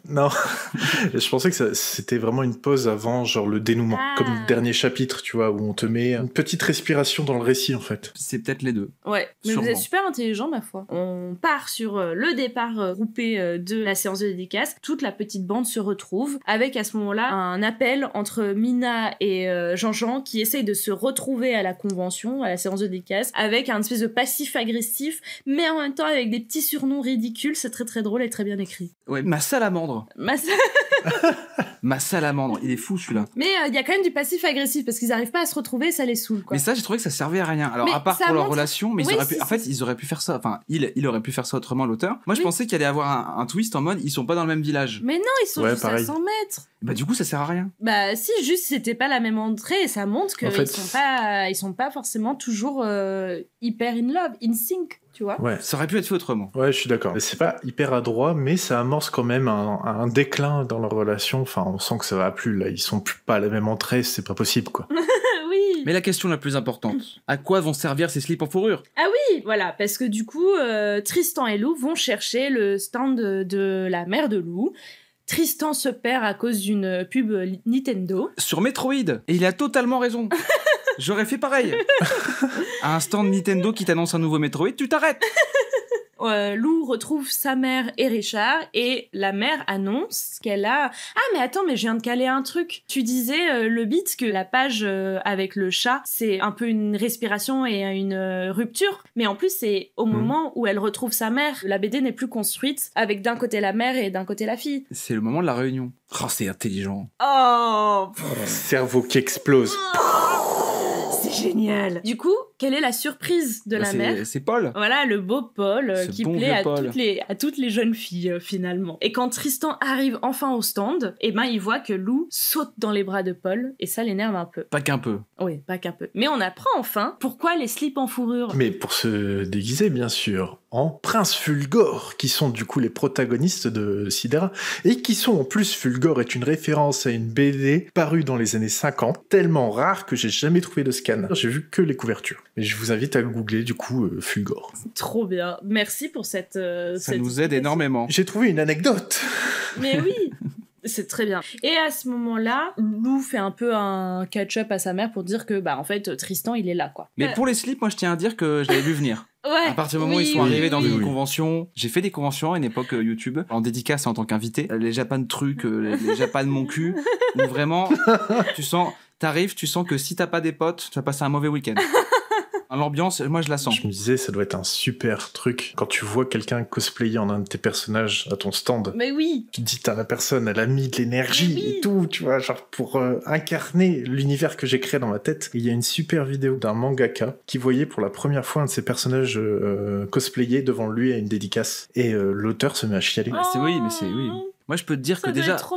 Non, je pensais que c'était vraiment une pause avant, genre le dénouement, ah. comme le dernier chapitre, tu vois, où on te met une petite respiration dans le récit, en fait. C'est peut-être les deux. Ouais, mais vous êtes super intelligent, ma foi. On part sur euh, le départ euh, groupé euh, de la séance de dédicace. Toute la petite bande se retrouve, avec à ce moment-là un appel entre Mina et Jean-Jean qui essayent de se retrouver à la convention, à la séance de dédicace, avec un espèce de passif agressif, mais en même temps avec des petits surnoms ridicules. C'est très très drôle et très bien écrit. Ouais, ma salamandre. Ma, salamandre, il est fou celui-là. Mais euh, il y a quand même du passif agressif parce qu'ils n'arrivent pas à se retrouver, ça les saoule. Mais ça, j'ai trouvé que ça servait à rien. Alors, à part pour leur relation, mais ils auraient pu... en fait, ils auraient pu faire ça. Enfin, il, il aurait pu faire ça autrement, l'auteur. Moi, je pensais qu'il allait avoir un, twist en mode ils sont pas dans le même village. Mais non, ils sont juste à 100 mètres. Bah, du coup, ça sert à rien. Bah, si, juste c'était pas la même entrée ça montre qu'ils sont pas, ils sont pas forcément toujours euh, hyper in love, in sync ouais. Ça aurait pu être fait autrement. Ouais, je suis d'accord. C'est pas hyper adroit, mais ça amorce quand même un, déclin dans leur relation. Enfin, on sent que ça va plus, là. Ils sont plus pas à la même entrée, c'est pas possible, quoi. oui Mais la question la plus importante, à quoi vont servir ces slips en fourrure Ah oui Voilà, parce que du coup, euh, Tristan et Lou vont chercher le stand de, de la mère de Lou. Tristan se perd à cause d'une pub Nintendo. Sur Metroid Et il a totalement raison J'aurais fait pareil. à un stand Nintendo qui t'annonce un nouveau Metroid, tu t'arrêtes. Lou retrouve sa mère et Richard et la mère annonce qu'elle a ah mais attends mais je viens de caler un truc tu disais euh, le beat que la page euh, avec le chat c'est un peu une respiration et une euh, rupture mais en plus c'est au hmm. moment où elle retrouve sa mère la BD n'est plus construite avec d'un côté la mère et d'un côté la fille c'est le moment de la réunion oh c'est intelligent oh cerveau qui explose oh génial. Du coup, quelle est la surprise de bah, la mère C'est Paul. Voilà, le beau Paul euh, qui plaît à toutes, les, jeunes filles euh, finalement. Et quand Tristan arrive enfin au stand, et eh ben il voit que Lou saute dans les bras de Paul et ça l'énerve un peu. Pas qu'un peu. Oui, pas qu'un peu. Mais on apprend enfin pourquoi les slips en fourrure. Mais pour se déguiser bien sûr en prince Fulgore qui sont du coup les protagonistes de Sidera et qui sont en plus Fulgore est une référence à une BD parue dans les années 50 tellement rare que j'ai jamais trouvé de scan. J'ai vu que les couvertures je vous invite à googler du coup euh, Fugor. Trop bien. Merci pour cette. Euh, Ça nous aide énormément. J'ai trouvé une anecdote. Mais oui. C'est très bien. Et à ce moment-là, Lou fait un peu un catch-up à sa mère pour dire que, bah, en fait, Tristan, il est là, quoi. Mais pour les slips, moi, je tiens à dire que j'avais l'avais venir. Ouais, à partir du moment où ils sont arrivés dans une convention, j'ai fait des conventions à une époque euh, YouTube, en dédicace en tant qu'invité, les Japan trucs, les, les Japan mon cul, où vraiment, tu sens, t'arrives, tu sens que si t'as pas des potes, tu vas passer un mauvais week-end. Hein, l'ambiance, moi je la sens. Je me disais, ça doit être un super truc quand tu vois quelqu'un cosplayer en un de tes personnages à ton stand. Mais oui Tu dis à la personne, elle a mis de l'énergie et tout, tu vois, genre pour euh, incarner l'univers que j'ai créé dans ma tête. Il y a une super vidéo d'un mangaka qui voyait pour la première fois un de ses personnages cosplayer euh, cosplayés devant lui à une dédicace. Et euh, l'auteur se met à chialer. Ah, c'est oui, mais c'est oui. Oh. Moi, je peux te dire que déjà, trop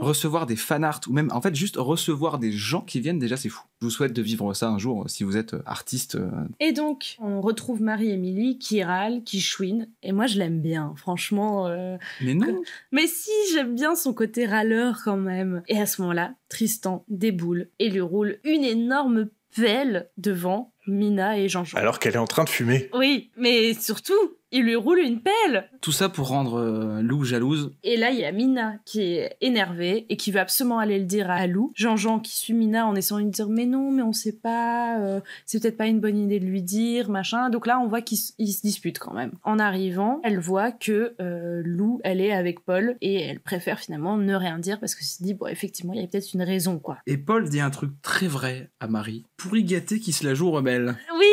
recevoir des fanarts ou même en fait juste recevoir des gens qui viennent, déjà, c'est fou. Je vous souhaite de vivre ça un jour euh, si vous êtes euh, artiste. Euh. Et donc, on retrouve Marie-Émilie qui râle, qui chouine. Et moi, je l'aime bien, franchement. Mais non Mais si, j'aime bien son côté râleur quand même. Et à ce moment-là, Tristan déboule et lui roule une énorme pelle devant Mina et Jean-Jean. Alors qu'elle est en train de fumer. Oui, mais surtout, il lui roule une pelle. Tout ça pour rendre euh, Lou jalouse. Et là, il y a Mina qui est énervée et qui veut absolument aller le dire à Lou. Jean-Jean qui suit Mina en essayant de lui dire mais non, mais on sait pas, euh, c'est peut-être pas une bonne idée de lui dire, machin. Donc là, on voit qu'ils se disputent quand même. En arrivant, elle voit que euh, Lou, elle est avec Paul et elle préfère finalement ne rien dire parce que se dit bon, effectivement, il y a peut-être une raison quoi. Et Paul dit un truc très vrai à Marie. pour y gâter qui se la joue rebelle. Oui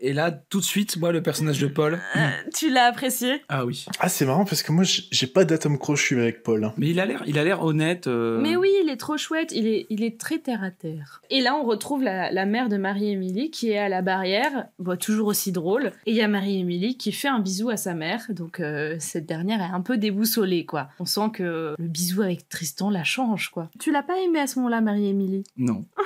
et là, tout de suite, moi, le personnage de Paul. Euh, tu l'as apprécié Ah oui. Ah, c'est marrant parce que moi, j'ai pas d'atome crochu avec Paul. Hein. Mais il a l'air, il a l'air honnête. Euh. Mais oui, il est trop chouette. Il est, il est très terre à terre. Et là, on retrouve la, mère de Marie-Émilie qui est à la barrière, voit bah, toujours aussi drôle. Et il y a Marie-Émilie qui fait un bisou à sa mère. Donc, euh, cette dernière est un peu déboussolée, quoi. On sent que le bisou avec Tristan la change, quoi. Tu l'as pas aimé à ce moment-là, Marie-Émilie Non.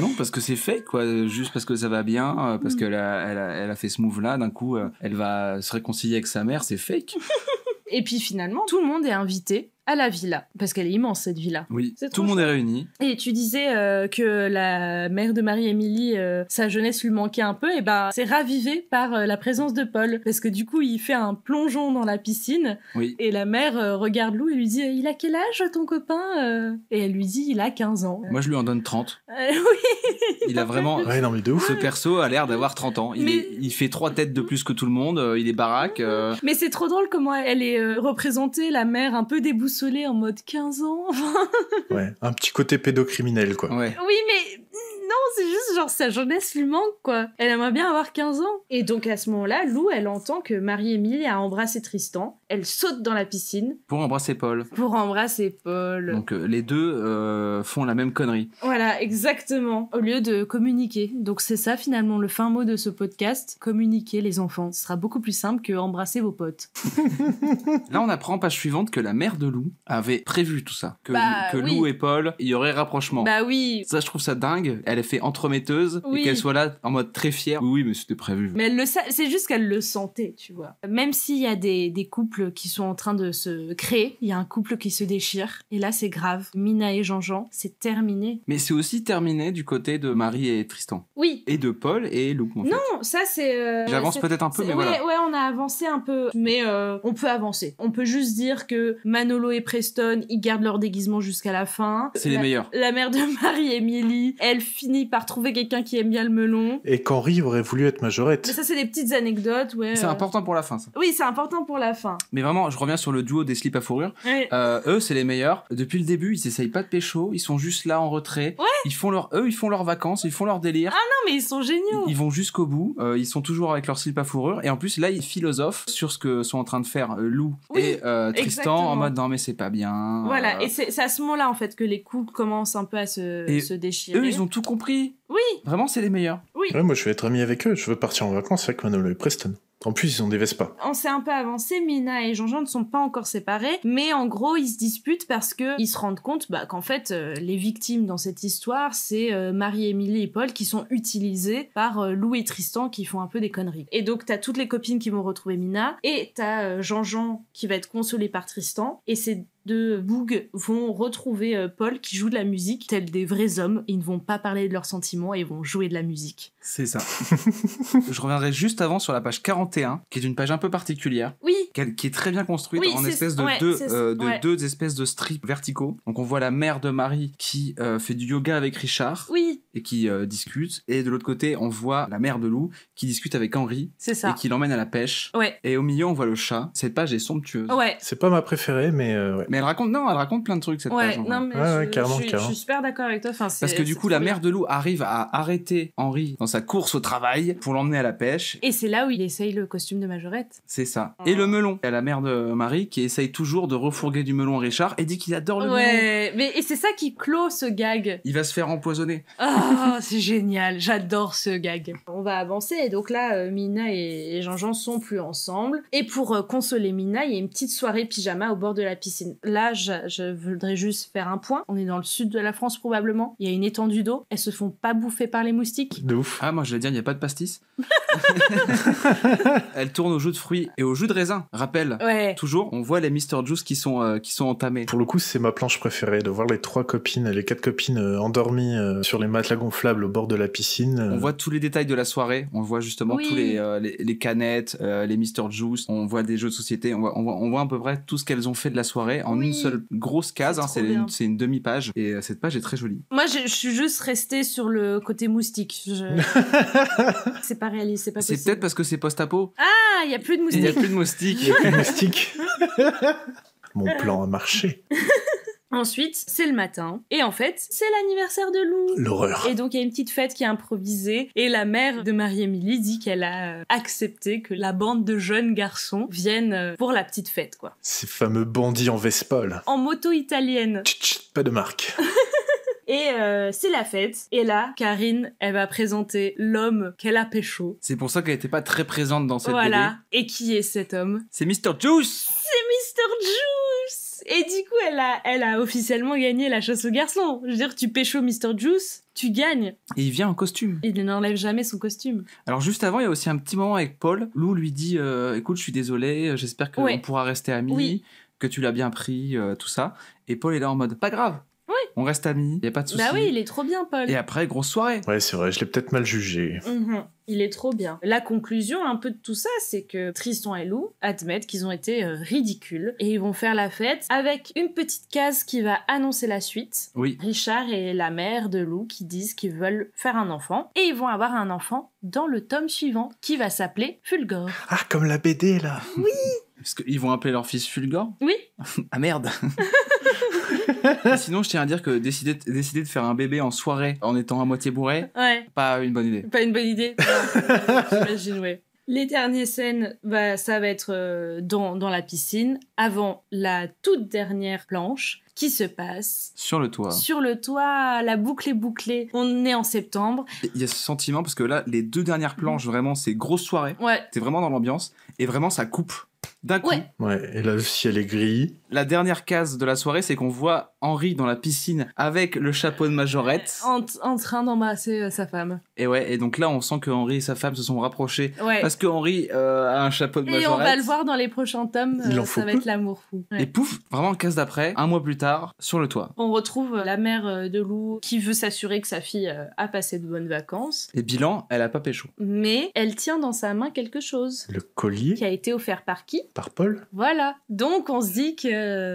Non, parce que c'est fake, quoi. Juste parce que ça va bien, euh, parce qu'elle a, elle a, elle a fait ce move-là, d'un coup, euh, elle va se réconcilier avec sa mère, c'est fake. Et puis finalement, tout le monde est invité la villa, parce qu'elle est immense cette villa. Oui, tout le monde est réuni. Et tu disais euh, que la mère de Marie-Émilie, euh, sa jeunesse lui manquait un peu, et ben c'est ravivé par euh, la présence de Paul, parce que du coup il fait un plongeon dans la piscine, et la mère regarde l'eau et lui dit Il a quel âge ton copain Et elle lui dit Il a 15 ans. Moi je lui en donne 30. oui Il a vraiment. Ouais, non, mais de ouf. Ce perso a l'air d'avoir 30 ans. Il, il, fait trois têtes de plus que tout le monde, il est baraque. Mais c'est trop drôle comment elle est représentée, la mère un peu déboussolée en mode 15 ans. ouais, un petit côté pédocriminel, quoi. Ouais. Oui, mais non, c'est juste genre sa jeunesse lui manque, quoi. Elle aimerait bien avoir 15 ans. Et donc à ce moment-là, Lou, elle entend que Marie-Émilie a embrassé Tristan elle saute dans la piscine. Pour embrasser Paul. Pour embrasser Paul. Donc euh, les deux euh, font la même connerie. Voilà, exactement. Au lieu de communiquer. Donc c'est ça finalement le fin mot de ce podcast. Communiquer les enfants. Ce sera beaucoup plus simple que embrasser vos potes. Là on apprend page suivante que la mère de Lou avait prévu tout ça. Que, bah Lou et Paul, il y aurait rapprochement. Bah oui. Ça je trouve ça dingue. Elle est fait entremetteuse et qu'elle soit là en mode très fière. Oui, mais c'était prévu. Mais elle le c'est juste qu'elle le sentait, tu vois. Même s'il y a des couples qui sont en train de se créer. Il y a un couple qui se déchire. Et là, c'est grave. Mina et Jean-Jean, c'est terminé. Mais c'est aussi terminé du côté de Marie et Tristan. Oui. Et de Paul et Lou non, ça c'est. Euh, J'avance peut-être un peu, mais voilà. Ouais, on a avancé un peu, mais euh, on peut avancer. On peut juste dire que Manolo et Preston, ils gardent leur déguisement jusqu'à la fin. C'est les meilleurs. La mère de Marie, Émilie, elle finit par trouver quelqu'un qui aime bien le melon. Et qu'Henri aurait voulu être majorette. Mais ça, c'est des petites anecdotes, ouais. C'est euh. important pour la fin, ça. Oui, c'est important pour la fin. Mais vraiment, je reviens sur le duo des slips à fourrure. Euh, eux, c'est les meilleurs. Depuis le début, ils n'essayent pas de pécho. Ils sont juste là en retrait. Ils font leur, eux, ils font leurs vacances, ils font leur délire. Ah non, mais ils sont géniaux. Ils, vont jusqu'au bout. Euh, ils sont toujours avec leurs slips à fourrure. Et en plus, là, ils philosophent sur ce que sont en train de faire euh, Lou et Tristan en mode non mais c'est pas bien. Voilà. Et c'est à ce moment-là en fait que les couples commencent un peu à se, déchirer. Eux, ils ont tout compris. Oui. Vraiment, c'est les meilleurs. Oui. moi, je vais être ami avec eux. Je veux partir en vacances avec Manolo et Preston. En plus, ils ont des pas. On s'est un peu avancé, Mina et Jean-Jean ne sont pas encore séparés, mais en gros, ils se disputent parce que ils se rendent compte bah, qu'en fait, euh, les victimes dans cette histoire, c'est euh, Marie-Émilie et Paul qui sont utilisés par euh, Lou et Tristan qui font un peu des conneries. Et donc, t'as toutes les copines qui vont retrouver Mina, et t'as Jean-Jean qui va être consolé par Tristan, et c'est de Boog vont retrouver euh, Paul qui joue de la musique, tel des vrais hommes. Ils ne vont pas parler de leurs sentiments et ils vont jouer de la musique. C'est ça. Je reviendrai juste avant sur la page 41, qui est une page un peu particulière. Oui. Qui est très bien construite en espèce de, deux, euh, de deux espèces de strips verticaux. Donc on voit la mère de Marie qui euh, fait du yoga avec Richard. Oui et qui euh, discute. Et de l'autre côté, on voit la mère de loup qui discute avec Henri. C'est ça. Et qui l'emmène à la pêche. Ouais. Et au milieu, on voit le chat. Cette page est somptueuse. Ouais. C'est pas ma préférée, mais. Euh, ouais. Mais elle raconte, non, elle raconte plein de trucs, cette ouais, page. Non, mais ouais, je, carrément, carrément. je, suis super d'accord avec toi. Enfin, Parce que du coup, la mère de loup arrive à arrêter Henri dans sa course au travail pour l'emmener à la pêche. Et c'est là où il essaye le costume de Majorette. C'est ça. Oh. Et le melon. Et la mère de Marie qui essaye toujours de refourguer du melon à Richard et dit qu'il adore le melon. Ouais, mais et c'est ça qui clôt ce gag. Il va se faire empoisonner. Ah. Oh, c'est génial, j'adore ce gag. On va avancer, et donc là, euh, Mina et Jean-Jean sont plus ensemble. Et pour euh, consoler Mina, il y a une petite soirée pyjama au bord de la piscine. Là, je, voudrais juste faire un point. On est dans le sud de la France probablement. Il y a une étendue d'eau. Elles se font pas bouffer par les moustiques. De ouf. Ah, moi je vais dire, il n'y a pas de pastis. elle tourne au jus de fruits et au jus de raisin. Rappel, toujours, on voit les Mister Juice qui sont, euh, qui sont entamés. Pour le coup, c'est ma planche préférée de voir les trois copines, les quatre copines endormies sur les matelas gonflable au bord de la piscine. On euh. voit tous les détails de la soirée. On voit justement tous euh, les, canettes, euh, les Mister Juice. On voit des jeux de société. On voit, on voit, à peu près tout ce qu'elles ont fait de la soirée en une seule grosse case. Hein. C'est une, demi-page. Et cette page est très jolie. Moi, je, suis juste resté sur le côté moustique. c'est pas réaliste. C'est pas peut-être parce que c'est post-apo. Ah, il n'y a plus de moustiques. Il n'y a plus de moustiques. Il n'y a plus de moustiques. Mon plan a marché. Ensuite, c'est le matin. Et en fait, c'est l'anniversaire de Lou. L'horreur. Et donc, il y a une petite fête qui est improvisée. Et la mère de Marie-Émilie dit qu'elle a euh, accepté que la bande de jeunes garçons viennent euh, pour la petite fête, quoi. Ces fameux bandits en Vespol. En moto italienne. Chut, pas de marque. Et euh, c'est la fête. Et là, Karine, elle va présenter l'homme qu'elle a pécho. C'est pour ça qu'elle n'était pas très présente dans cette Voilà. Et qui est cet homme C'est Mr. Juice C'est Mr. Juice et du coup, elle a, elle a officiellement gagné la chasse aux garçons. Je veux dire, tu au Mr. Juice, tu gagnes. Et il vient en costume. Il n'enlève jamais son costume. Alors juste avant, il y a aussi un petit moment avec Paul. Lou lui dit, euh, écoute, je suis désolé, j'espère qu'on pourra rester amis. que tu l'as bien pris, euh, tout ça. Et Paul est là en mode, pas grave, on reste amis, y a pas de souci. Bah oui, il est trop bien, Paul. Et après, grosse soirée. Ouais, c'est vrai, je l'ai peut-être mal jugé. Mhm. Il est trop bien. La conclusion un peu de tout ça, c'est que Tristan et Lou admettent qu'ils ont été euh, ridicules et ils vont faire la fête avec une petite case qui va annoncer la suite. Oui. Richard et la mère de Lou qui disent qu'ils veulent faire un enfant et ils vont avoir un enfant dans le tome suivant qui va s'appeler Fulgor. Ah, comme la BD là. Oui. Parce qu'ils vont appeler leur fils Fulgor Oui. ah merde sinon, je tiens à dire que décider, de faire un bébé en soirée en étant à moitié bourré, pas une bonne idée. Pas une bonne idée. J'imagine, Les dernières scènes, bah, ça va être euh, dans, la piscine, avant la toute dernière planche, qui se passe sur le toit. Sur le toit, la boucle est bouclée. On est en septembre. Il y a ce sentiment parce que là, les deux dernières planches, mhm. vraiment, c'est grosse soirée. Ouais. T'es vraiment dans l'ambiance et vraiment ça coupe. D'un coup. Ouais. Et là, le ciel est gris. La dernière case de la soirée, c'est qu'on voit Henri dans la piscine avec le chapeau de majorette. En, train d'embrasser euh, sa femme. Et ouais, et donc là, on sent que Henri et sa femme se sont rapprochés. Parce que Henri euh, a un chapeau de majorette. Et on va le voir dans les prochains tomes. Euh, ça va être l'amour fou. Et pouf, vraiment, case d'après, un mois plus tard, sur le toit. On retrouve la mère de Lou qui veut s'assurer que sa fille a passé de bonnes vacances. Et bilan, elle a pas pécho. Mais elle tient dans sa main quelque chose. Le collier. Qui a été offert par qui par Paul. Voilà. Donc on se dit que.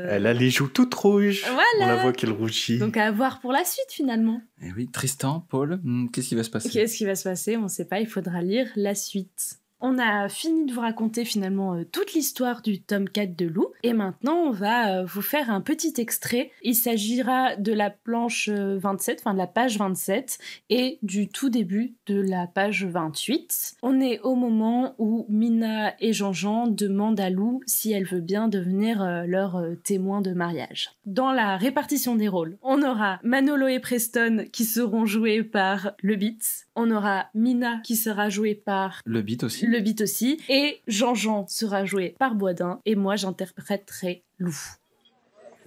Elle a les joues toutes rouges. Voilà. On la voit qu'elle rougit. Donc à voir pour la suite finalement. Eh oui, Tristan, Paul, hmm, qu'est-ce qui va se passer Qu'est-ce qui va se passer On ne sait pas. Il faudra lire la suite. On a fini de vous raconter finalement euh, toute l'histoire du tome 4 de Lou et maintenant on va euh, vous faire un petit extrait. Il s'agira de la planche 27, euh, enfin de la page 27 et du tout début de la page 28. On est au moment où Mina et Jean-Jean demandent à Lou si elle veut bien devenir leur témoin de mariage. Dans la répartition des rôles, on aura Manolo et Preston qui seront joués par le Beat, on aura Mina qui sera jouée par le Beat aussi le beat aussi. Et Jean-Jean sera joué par Boisdin et moi j'interpréterai Lou.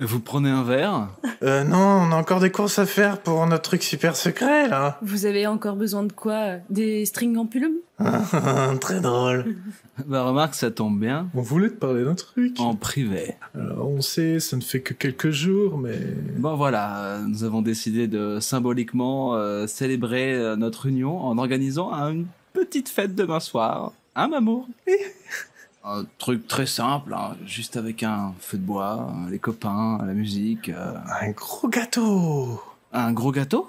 Vous prenez un verre euh, Non, on a encore des courses à faire pour notre truc super secret là. Vous avez encore besoin de quoi Des strings pullum Très drôle. bah remarque, ça tombe bien. On voulait te parler d'un truc. En privé. Alors, on sait, ça ne fait que quelques jours, mais... Bon voilà, euh, nous avons décidé de symboliquement euh, célébrer notre union en organisant un petite fête demain soir, hein, maman Un truc très simple, hein. juste avec un feu de bois, les copains, la musique. Euh. Un gros gâteau Un gros gâteau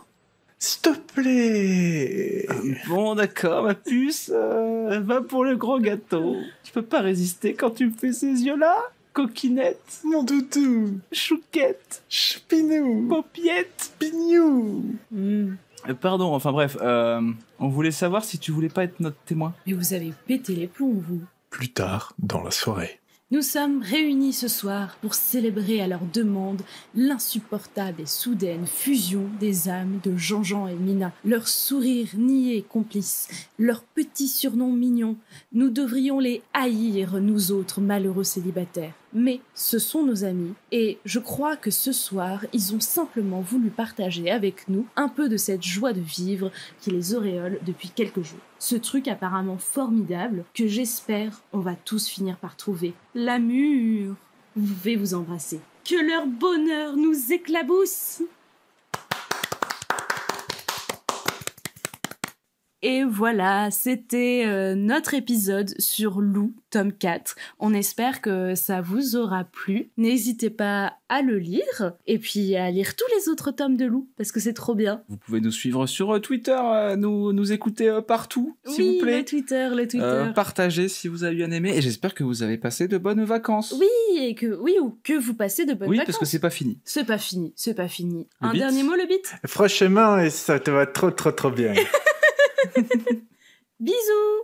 S'il te plaît ah, Bon, d'accord, ma puce, euh, va pour le gros gâteau. Tu peux pas résister quand tu me fais ces yeux-là Coquinette Mon doudou Chouquette spinou, Popiette Pignou hmm. Euh, pardon, enfin bref, euh, on voulait savoir si tu voulais pas être notre témoin. Mais vous avez pété les plombs, vous. Plus tard, dans la soirée. Nous sommes réunis ce soir pour célébrer à leur demande l'insupportable et soudaine fusion des âmes de Jean-Jean et Mina, leur sourire niais et complice, leur petit surnom mignon. Nous devrions les haïr, nous autres malheureux célibataires mais ce sont nos amis et je crois que ce soir, ils ont simplement voulu partager avec nous un peu de cette joie de vivre qui les auréole depuis quelques jours. Ce truc apparemment formidable que j'espère on va tous finir par trouver. L'amour Vous pouvez vous embrasser. Que leur bonheur nous éclabousse Et voilà, c'était euh, notre épisode sur Lou, tome 4. On espère que ça vous aura plu. N'hésitez pas à le lire et puis à lire tous les autres tomes de Lou parce que c'est trop bien. Vous pouvez nous suivre sur euh, Twitter, euh, nous, écouter partout, s'il vous plaît. Le Twitter, le Twitter. partagez si vous avez bien aimé et j'espère que vous avez passé de bonnes vacances. Oui, et que, oui ou que vous passez de bonnes vacances. Oui, parce que c'est pas fini. C'est pas fini, c'est pas fini. Un dernier mot, le beat Franchement, ça te va trop, trop, trop bien. Bisous